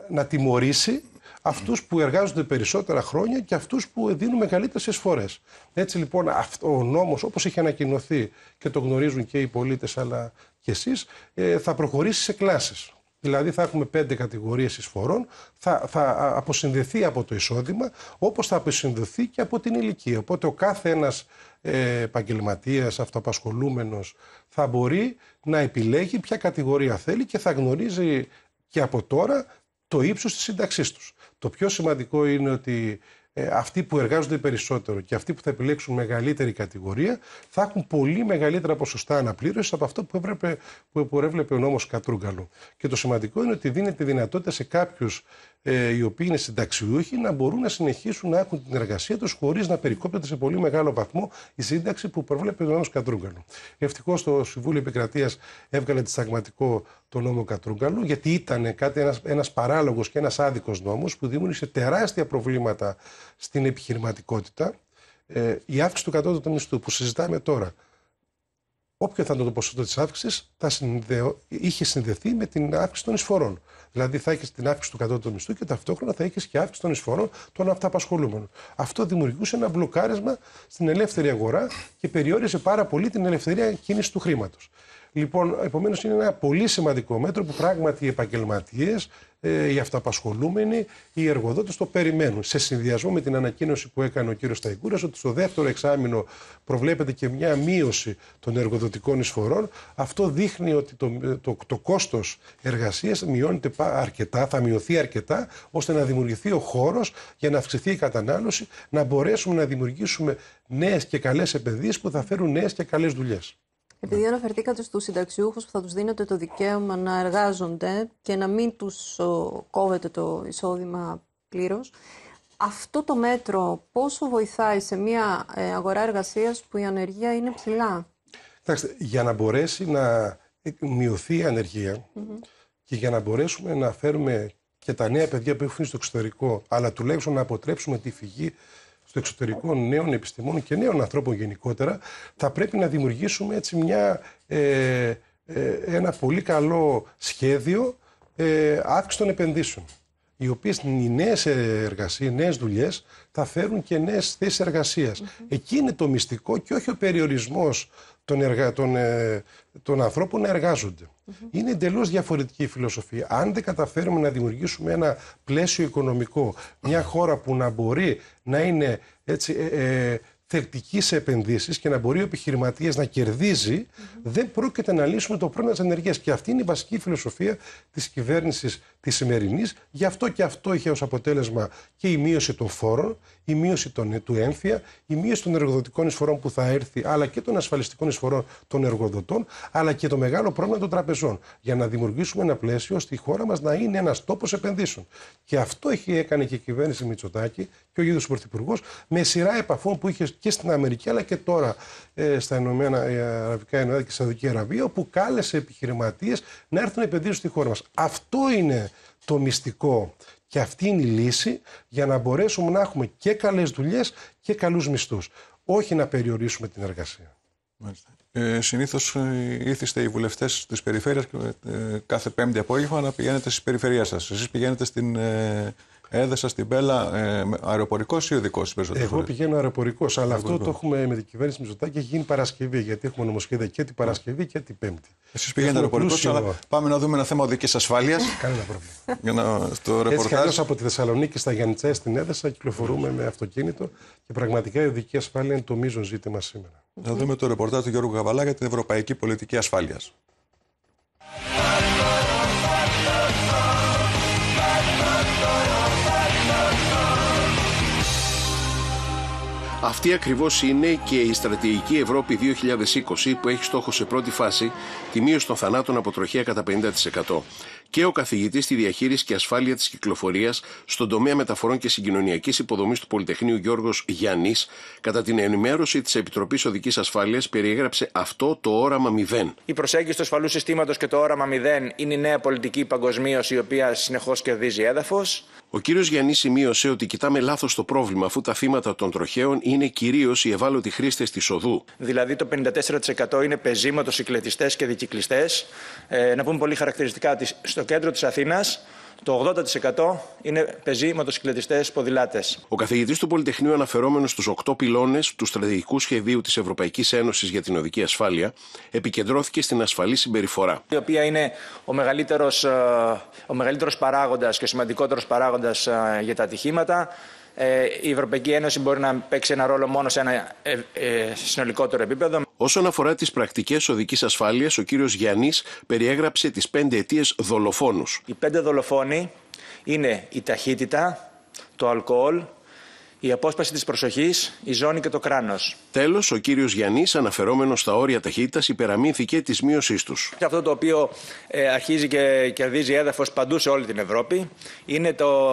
να τιμωρήσει αυτούς που εργάζονται περισσότερα χρόνια και αυτούς που δίνουν μεγαλύτερες εισφορές. Έτσι λοιπόν αυτό, ο νόμος όπως έχει ανακοινωθεί και το γνωρίζουν και οι πολίτες αλλά και εσείς ε, θα προχωρήσει σε κλάσεις. Δηλαδή θα έχουμε πέντε κατηγορίες εισφορών, θα, θα αποσυνδεθεί από το εισόδημα όπως θα αποσυνδεθεί και από την ηλικία. Οπότε ο κάθε ένας ε, επαγγελματίας, αυτοαπασχολούμενος, θα μπορεί να επιλέγει ποια κατηγορία θέλει και θα γνωρίζει και από τώρα το ύψος της συνταξή τους. Το πιο σημαντικό είναι ότι ε, αυτοί που εργάζονται περισσότερο και αυτοί που θα επιλέξουν μεγαλύτερη κατηγορία θα έχουν πολύ μεγαλύτερα ποσοστά αναπλήρωσης από αυτό που, έβλεπε, που έβλεπε ο νόμος Κατρούγκαλου. Και το σημαντικό είναι ότι δίνεται δυνατότητα σε κάποιους ε, οι οποίοι είναι συνταξιούχοι να μπορούν να συνεχίσουν να έχουν την εργασία τους χωρίς να περικόπτεται σε πολύ μεγάλο βαθμό η σύνταξη που προβλέπει ο νόμο Κατρούγκαλου. Ευτυχώς το Συμβούλιο Επικρατείας έβγαλε δισταγματικό το νόμο Κατρούγκαλου, γιατί ήταν κάτι ένας παράλογος και ένας άδικος νόμος που δημιούργησε τεράστια προβλήματα στην επιχειρηματικότητα. Ε, η αύξηση του κατώτατου μισθού που συζητάμε τώρα, όποιο θα ήταν το ποσοστό της αύξησης, συνδεω... είχε συνδεθεί με την αύξηση των εισφορών. Δηλαδή θα έχεις την αύξηση του κατώτατου μισθού και ταυτόχρονα θα έχεις και αύξηση των εισφορών των αυταπασχολούμενων. Αυτό δημιουργούσε ένα μπλοκάρισμα στην ελεύθερη αγορά και περιόρισε πάρα πολύ την ελευθερία κίνησης του χρήματος. Λοιπόν, επομένως είναι ένα πολύ σημαντικό μέτρο που πράγματι οι επαγγελματίες, ε, οι αυταπασχολούμενοι, οι εργοδότες το περιμένουν. Σε συνδυασμό με την ανακοίνωση που έκανε ο κύριος Σταϊκούρας ότι στο δεύτερο εξάμεινο προβλέπεται και μια μείωση των εργοδοτικών εισφορών, αυτό δείχνει ότι το, το, το κόστος εργασίας μειώνεται αρκετά, θα μειωθεί αρκετά, ώστε να δημιουργηθεί ο χώρος για να αυξηθεί η κατανάλωση, να μπορέσουμε να δημιουργήσουμε νέες και καλές επενδύσεις που θα φέρουν νέες και καλές δουλειές. Επειδή ναι. αναφερθήκατε στους συνταξιούχους που θα τους δίνετε το δικαίωμα να εργάζονται και να μην τους κόβεται το εισόδημα πλήρως, αυτό το μέτρο πόσο βοηθάει σε μια ε, αγορά εργασίας που η ανεργία είναι ψηλά. Κοιτάξτε, για να μπορέσει να ε, μειωθεί η ανεργια και για να μπορέσουμε να φέρουμε και τα νέα παιδιά που έχουν στο εξωτερικό, αλλά τουλάχιστον να αποτρέψουμε τη φυγή στο εξωτερικό νέων επιστημών και νέων ανθρώπων γενικότερα, θα πρέπει να δημιουργήσουμε έτσι μια, ε, ε ένα πολύ καλό σχέδιο ε, αύξηση των επενδύσεων. Οι οποίες οι νέες εργασίες, νέες δουλειές θα φέρουν και νέες θέσεις Εκεί είναι το μυστικό και όχι ο περιορισμός των, ε, των ανθρώπων να εργάζονται. Mm-hmm. Είναι εντελώς διαφορετική η φιλοσοφία. Αν δεν καταφέρουμε να δημιουργήσουμε ένα πλαίσιο οικονομικό, μια χώρα που να μπορεί να είναι έτσι. Ε, ε, θετική σε επενδύσεις και να μπορεί ο επιχειρηματίας να κερδιζει mm-hmm. δεν πρόκειται να λύσουμε το πρόβλημα της ενεργεία. Και αυτή είναι η βασική φιλοσοφία της κυβέρνησης της σημερινής. Γι' αυτό και αυτό είχε ως αποτέλεσμα και η μείωση των φόρων, η μείωση των, του ένθια, η μείωση των εργοδοτικών εισφορών που θα έρθει, αλλά και των ασφαλιστικών εισφορών των εργοδοτών, αλλά και το μεγάλο πρόβλημα των τραπεζών. Για να δημιουργήσουμε ένα πλαίσιο ώστε η χώρα μας να είναι ένας τόπος επενδύσεων. Και αυτό έχει έκανε και η κυβέρνηση Μητσοτάκη και ο ίδιος ο Πρωθυπουργός με σειρά επαφών που είχε και στην Αμερική αλλά και τώρα ε, στα Ηνωμένα ε, Αραβικά Ενωμένα και Σαουδική Αραβία, όπου κάλεσε επιχειρηματίες να έρθουν να επενδύσουν στη χώρα μας. Αυτό είναι το μυστικό. Και αυτή είναι η λύση για να μπορέσουμε να έχουμε και καλές δουλειές και καλούς μισθούς. Όχι να περιορίσουμε την εργασία. Μάλιστα. Ε, Συνήθως ε, ήθιστε οι βουλευτές της περιφέρειας ε, ε, κάθε Πέμπτη απόγευμα να πηγαίνετε στις περιφερειάς σας. Εσείς πηγαίνετε στην Έδεσα στην Πέλα ε, αεροπορικός ή οδικός περισσότερο. Εγώ πηγαίνω αεροπορικός, αλλά αυτό το έχουμε με την κυβέρνηση και έχει γίνει Παρασκευή, γιατί έχουμε νομοσχέδια και την Παρασκευή και την Πέμπτη. Εσείς πηγαίνετε αεροπορικό, αλλά πάμε να δούμε ένα θέμα οδικής ασφάλειας. Κανένα πρόβλημα. Για να, στο ρεπορτάζ. Έτσι, από τη Θεσσαλονίκη στα Γιανιτσέ στην Έδεσα κυκλοφορούμε με αυτοκίνητο και πραγματικά η οδική ασφάλεια είναι το μείζον ζήτημα σήμερα. Θα δούμε το ρεπορτάζ του Γιώργου Γαβαλά για την ευρωπαϊκή πολιτική ασφάλειας. Αυτή ακριβώς είναι και η στρατηγική Ευρώπη 2020 που έχει στόχο σε πρώτη φάση τη μείωση των θανάτων από τροχέα κατά 50% και ο καθηγητής στη διαχείριση και ασφάλεια της κυκλοφορίας στον τομέα μεταφορών και συγκοινωνιακής υποδομής του Πολυτεχνείου Γιώργος Γιάννης, κατά την ενημέρωση της Επιτροπής οδικής ασφάλειας περιέγραψε αυτό το όραμα 0. Η προσέγγιση του ασφαλού συστήματος και το όραμα 0 είναι η νέα πολιτική παγκοσμίως η οποία συνεχώς κερδίζει έδαφος. Ο κύριος Γιάννη σημείωσε ότι κοιτάμε λάθος το πρόβλημα, αφού τα θύματα των τροχαίων είναι κυρίως οι ευάλωτοι χρήστες της οδού. Δηλαδή το 54% είναι πεζοί, μοτοσυκλετιστές και δικυκλιστές. Ε, να πούμε πολύ χαρακτηριστικά ότι στο κέντρο της Αθήνας το 80% είναι πεζοί, μοτοσυκλετιστέ, ποδηλάτες. Ο καθηγητής του Πολυτεχνείου, αναφερόμενος στους 8 πυλώνες του στρατηγικού σχεδίου της Ευρωπαϊκής Ένωσης για την Οδική Ασφάλεια, επικεντρώθηκε στην ασφαλή συμπεριφορά. Η οποία είναι ο μεγαλύτερος ε, ο μεγαλύτερος παράγοντας και ο σημαντικότερος παράγοντας ε, για τα ατυχήματα. Ε, η Ευρωπαϊκή Ένωση μπορεί να παίξει ένα ρόλο μόνο σε ένα συνολικότερο επίπεδο. Όσον αφορά τις πρακτικές οδικής ασφάλειας, ο κύριος Γιάννης περιέγραψε τις πέντε αιτίες δολοφόνους. Οι πέντε δολοφόνοι είναι η ταχύτητα, το αλκοόλ, η απόσπαση της προσοχής, η ζώνη και το κράνος. Τέλος, ο κύριος Γιάννη, αναφερόμενος στα όρια ταχύτητας, υπεραμήθηκε της μείωσής τους. Αυτό το οποίο ε, αρχίζει και κερδίζει έδαφος παντού σε όλη την Ευρώπη είναι το,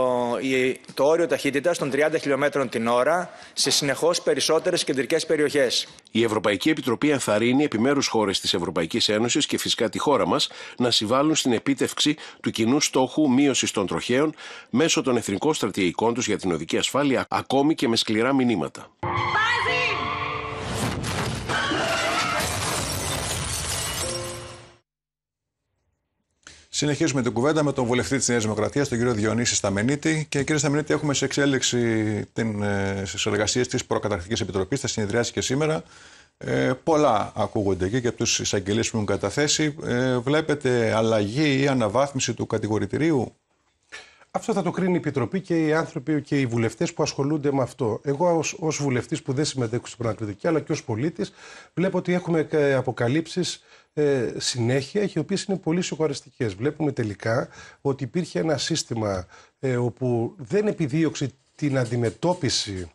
η, όριο ταχύτητας των 30 χιλιόμετρων την ώρα σε συνεχώς περισσότερες κεντρικές περιοχές. Η Ευρωπαϊκή Επιτροπή ενθαρρύνει επιμέρους χώρες της Ευρωπαϊκής Ένωσης και φυσικά τη χώρα μας να συμβάλλουν στην επίτευξη του κοινού στόχου μείωσης των τροχαίων μέσω των εθνικών στρατηγικών τους για την οδική ασφάλεια ακόμη και με σκληρά μηνύματα. Συνεχίζουμε την κουβέντα με τον βουλευτή της Νέας Δημοκρατίας, τον κύριο Διονύση Σταμενίτη. Και κύριε Σταμενίτη, έχουμε σε εξέλιξη ε, τι εργασίες της Προκαταρκτικής Επιτροπής. Θα συνεδριάσει και σήμερα. Ε, πολλά ακούγονται εκεί και από τους εισαγγελίε που έχουν καταθέσει. Ε, βλέπετε αλλαγή ή αναβάθμιση του κατηγορητηρίου. Αυτό θα το κρίνει η Επιτροπή και οι άνθρωποι και οι βουλευτές που ασχολούνται με αυτό. Εγώ, ως βουλευτής που δεν συμμετέχω στην προανακριτική, αλλά και ως πολίτης, βλέπω ότι έχουμε αποκαλύψεις ε, συνέχεια και οι οποίες είναι πολύ σοκαριστικές. Βλέπουμε τελικά ότι υπήρχε ένα σύστημα ε, όπου δεν επιδίωξε την αντιμετώπιση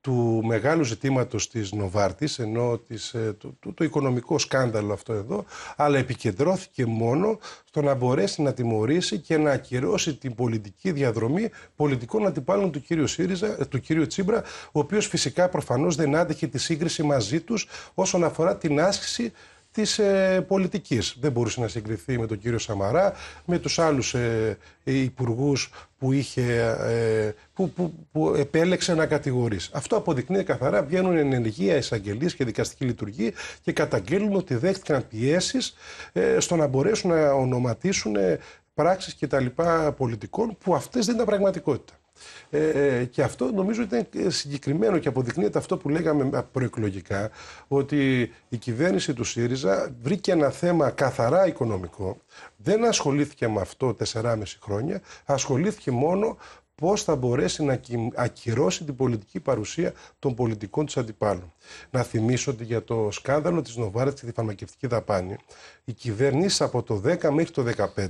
του μεγάλου ζητήματος της Νοβάρτης, ενώ της, ε, το, το, οικονομικό σκάνδαλο αυτό εδώ, αλλά επικεντρώθηκε μόνο στο να μπορέσει να τιμωρήσει και να ακυρώσει την πολιτική διαδρομή πολιτικών αντιπάλων του κύριου, ΣΥΡΙΖΑ, ε, του κύριου Τσίμπρα, ο οποίος φυσικά προφανώς δεν άντεχε τη σύγκριση μαζί τους όσον αφορά την άσκηση της ε, πολιτικής. Δεν μπορούσε να συγκριθεί με τον κύριο Σαμαρά, με τους άλλους ε, υπουργούς που, ε, που, που, που επέλεξε να κατηγορήσει. Αυτό αποδεικνύει καθαρά. Βγαίνουν ενεργεία εισαγγελίες και δικαστική λειτουργία και καταγγέλνουν ότι δέχτηκαν πιέσεις ε, στο να μπορέσουν να ονοματίσουν ε, πράξεις και τα λοιπά πολιτικών που αυτές δεν ήταν πραγματικότητα. Ε, ε, και αυτό νομίζω ήταν συγκεκριμένο και αποδεικνύεται αυτό που λέγαμε προεκλογικά, ότι η κυβέρνηση του ΣΥΡΙΖΑ βρήκε ένα θέμα καθαρά οικονομικό. Δεν ασχολήθηκε με αυτό 4,5 χρόνια, ασχολήθηκε μόνο πώς θα μπορέσει να ακυρώσει την πολιτική παρουσία των πολιτικών του αντιπάλων. Να θυμίσω ότι για το σκάνδαλο της Νοβάρα και τη φαρμακευτική δαπάνη, οι κυβερνήσεις από το 10 μέχρι το 15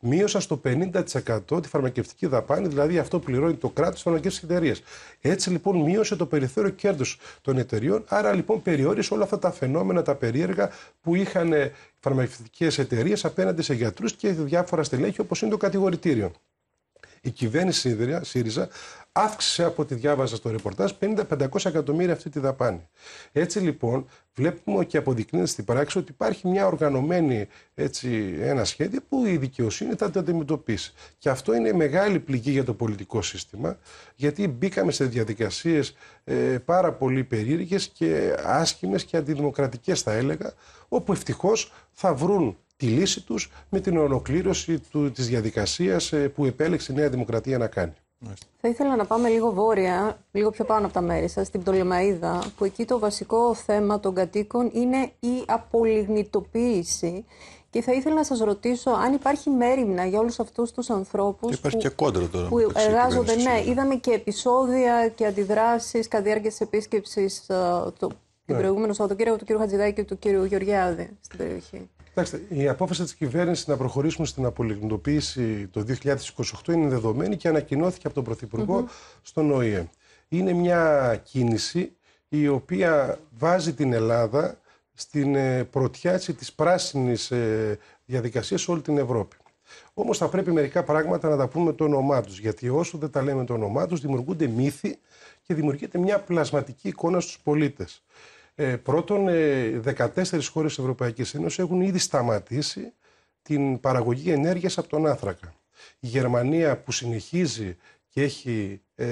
μείωσαν στο 50% τη φαρμακευτική δαπάνη, δηλαδή αυτό πληρώνει το κράτος της φαρμακευτικής εταιρείας. Έτσι λοιπόν μείωσε το περιθώριο κέρδους των εταιριών, άρα λοιπόν περιόρισε όλα αυτά τα φαινόμενα τα περίεργα που είχαν ε, φαρμακευτικές εταιρείες απέναντι σε γιατρούς και διάφορα στελέχη όπως είναι το κατηγορητήριο η κυβέρνηση ΣΥΡΙΖΑ αύξησε από ό,τι διάβαζα στο ρεπορτάζ 50-500 εκατομμύρια αυτή τη δαπάνη. Έτσι λοιπόν βλέπουμε και αποδεικνύεται στην πράξη ότι υπάρχει μια οργανωμένη έτσι, ένα σχέδιο που η δικαιοσύνη θα το αντιμετωπίσει. Και αυτό είναι μεγάλη πληγή για το πολιτικό σύστημα γιατί μπήκαμε σε διαδικασίες ε, πάρα πολύ περίεργες και άσχημες και αντιδημοκρατικές θα έλεγα όπου ευτυχώς θα βρουν τη λύση τους με την ολοκλήρωση του, της διαδικασίας ε, που επέλεξε η Νέα Δημοκρατία να κάνει. Θα ήθελα να πάμε λίγο βόρεια, λίγο πιο πάνω από τα μέρη σας, στην Πτολεμαίδα, που εκεί το βασικό θέμα των κατοίκων είναι η απολιγνητοποίηση. Και θα ήθελα να σας ρωτήσω αν υπάρχει μέρημνα για όλους αυτούς τους ανθρώπους υπάρχει που, και κόντρα τώρα, που εργάζονται. Ναι, είδαμε και επεισόδια και αντιδράσεις κατά διάρκεια της επίσκεψης ε, το, ναι. την προηγούμενη Σαββατοκύριακο του κ. Χατζηδάκη και του κ. Γεωργιάδη στην περιοχή. Κοιτάξτε, η απόφαση της κυβέρνησης να προχωρήσουμε στην απολυγνωτοποίηση το 2028 είναι δεδομένη και ανακοινώθηκε από τον πρωθυπουργο στον ΟΗΕ. Είναι μια κίνηση η οποία βάζει την Ελλάδα στην ε, πρωτιά της πράσινης ε, διαδικασίας σε όλη την Ευρώπη. Όμως θα πρέπει μερικά πράγματα να τα πούμε το όνομά τους, γιατί όσο δεν τα λέμε το όνομά τους δημιουργούνται μύθοι και δημιουργείται μια πλασματική εικόνα στους πολίτες. Ε, πρώτον, 14 ε, χώρες της Ευρωπαϊκής Ένωσης έχουν ήδη σταματήσει την παραγωγή ενέργειας από τον άνθρακα. Η Γερμανία που συνεχίζει και έχει ε,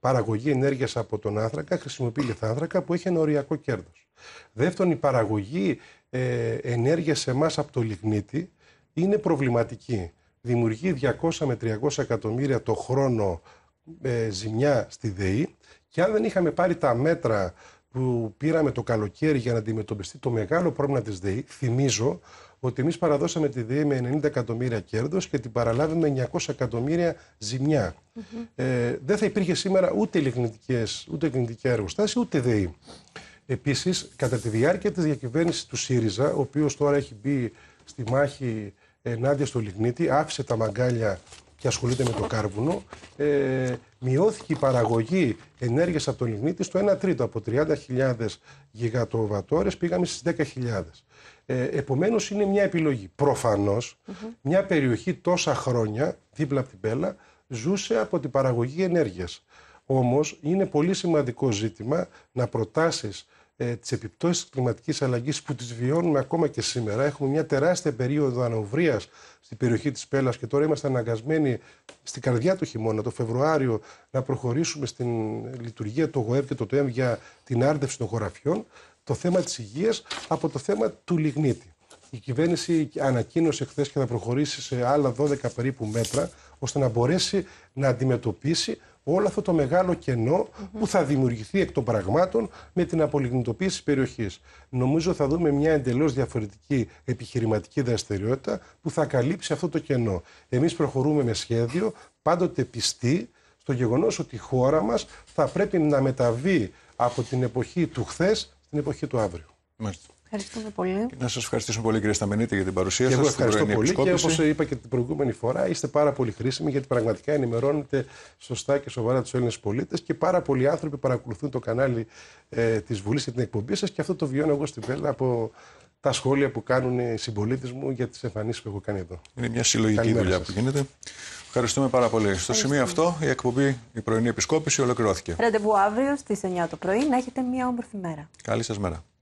παραγωγή ενέργειας από τον άνθρακα χρησιμοποιεί άνθρακα που έχει ένα οριακό κέρδος. Δεύτερον, η παραγωγή ε, ενέργειας σε εμάς από το λιγνίτη είναι προβληματική. Δημιουργεί 200 με 300 εκατομμύρια το χρόνο ε, ζημιά στη ΔΕΗ και αν δεν είχαμε πάρει τα μέτρα που πήραμε το καλοκαίρι για να αντιμετωπιστεί το μεγάλο πρόβλημα της ΔΕΗ, θυμίζω ότι εμείς παραδώσαμε τη ΔΕΗ με 90 εκατομμύρια κέρδος και την παραλάβουμε 900 εκατομμύρια ζημιά. ε, δεν θα υπήρχε σήμερα ούτε λιγνητικές, ούτε λιγνητική εργοστάσια, ούτε ΔΕΗ. Επίσης, κατά τη διάρκεια της διακυβέρνησης του ΣΥΡΙΖΑ, ο οποίος τώρα έχει μπει στη μάχη ενάντια στο λιγνίτη, άφησε τα μαγκάλια και ασχολείται με το κάρβουνο, ε, μειώθηκε η παραγωγή ενέργειας από τον λιγνίτη στο 1 τρίτο. Από 30.000 γιγατοβατόρε πήγαμε στις 10.000. Ε, Επομένως, είναι μια επιλογή. μια περιοχή τόσα χρόνια, δίπλα από την Πέλα, ζούσε από την παραγωγή ενέργειας. Όμως, είναι πολύ σημαντικό ζήτημα να προτάσεις ε, τις επιπτώσεις της κλιματικής που τις βιώνουμε ακόμα και σήμερα. Έχουμε μια τεράστια περίοδο ανοβρίας στην περιοχή της Πέλας και τώρα είμαστε αναγκασμένοι στην καρδιά του χειμώνα, το Φεβρουάριο, να προχωρήσουμε στην λειτουργία του ΟΓΟΕΒ και το ΤΟΕΜ για την άρδευση των χωραφιών, το θέμα της υγείας από το θέμα του λιγνίτη. Η κυβέρνηση ανακοίνωσε χθες και θα προχωρήσει σε άλλα 12 περίπου μέτρα ώστε να μπορέσει να αντιμετωπίσει όλο αυτό το μεγάλο κενό που θα δημιουργηθεί εκ των πραγμάτων με την απολιγνητοποίηση περιοχής. Νομίζω θα δούμε μια εντελώς διαφορετική επιχειρηματική δραστηριότητα που θα καλύψει αυτό το κενό. Εμείς προχωρούμε με σχέδιο, πάντοτε πιστή στο γεγονός ότι η χώρα μας θα πρέπει να μεταβεί από την εποχή του χθες στην εποχή του αύριο. Μάλιστα. Ευχαριστούμε πολύ. Να σας ευχαριστήσουμε πολύ, κύριε Σταμενίτη, για την παρουσία σα. Εγώ ευχαριστώ πολύ. Και όπως είπα και την προηγούμενη φορά, είστε πάρα πολύ χρήσιμοι γιατί πραγματικά ενημερώνετε σωστά και σοβαρά τους Έλληνες πολίτες και πάρα πολλοί άνθρωποι παρακολουθούν το κανάλι ε, της Βουλής και την εκπομπή σας. Και αυτό το βιώνω εγώ στην Πέλα από τα σχόλια που κάνουν οι συμπολίτες μου για τις εμφανίσεις που έχω κάνει εδώ. Είναι μια συλλογική Καλημέρα δουλειά σας. που γίνεται. Ευχαριστούμε πάρα πολύ. Στο σημείο αυτό η εκπομπή, η πρωινή επισκόπηση ολοκληρώθηκε. Ραντεβού αύριο στις 9 το πρωί να έχετε μια όμορφη μέρα. Καλή σας μέρα.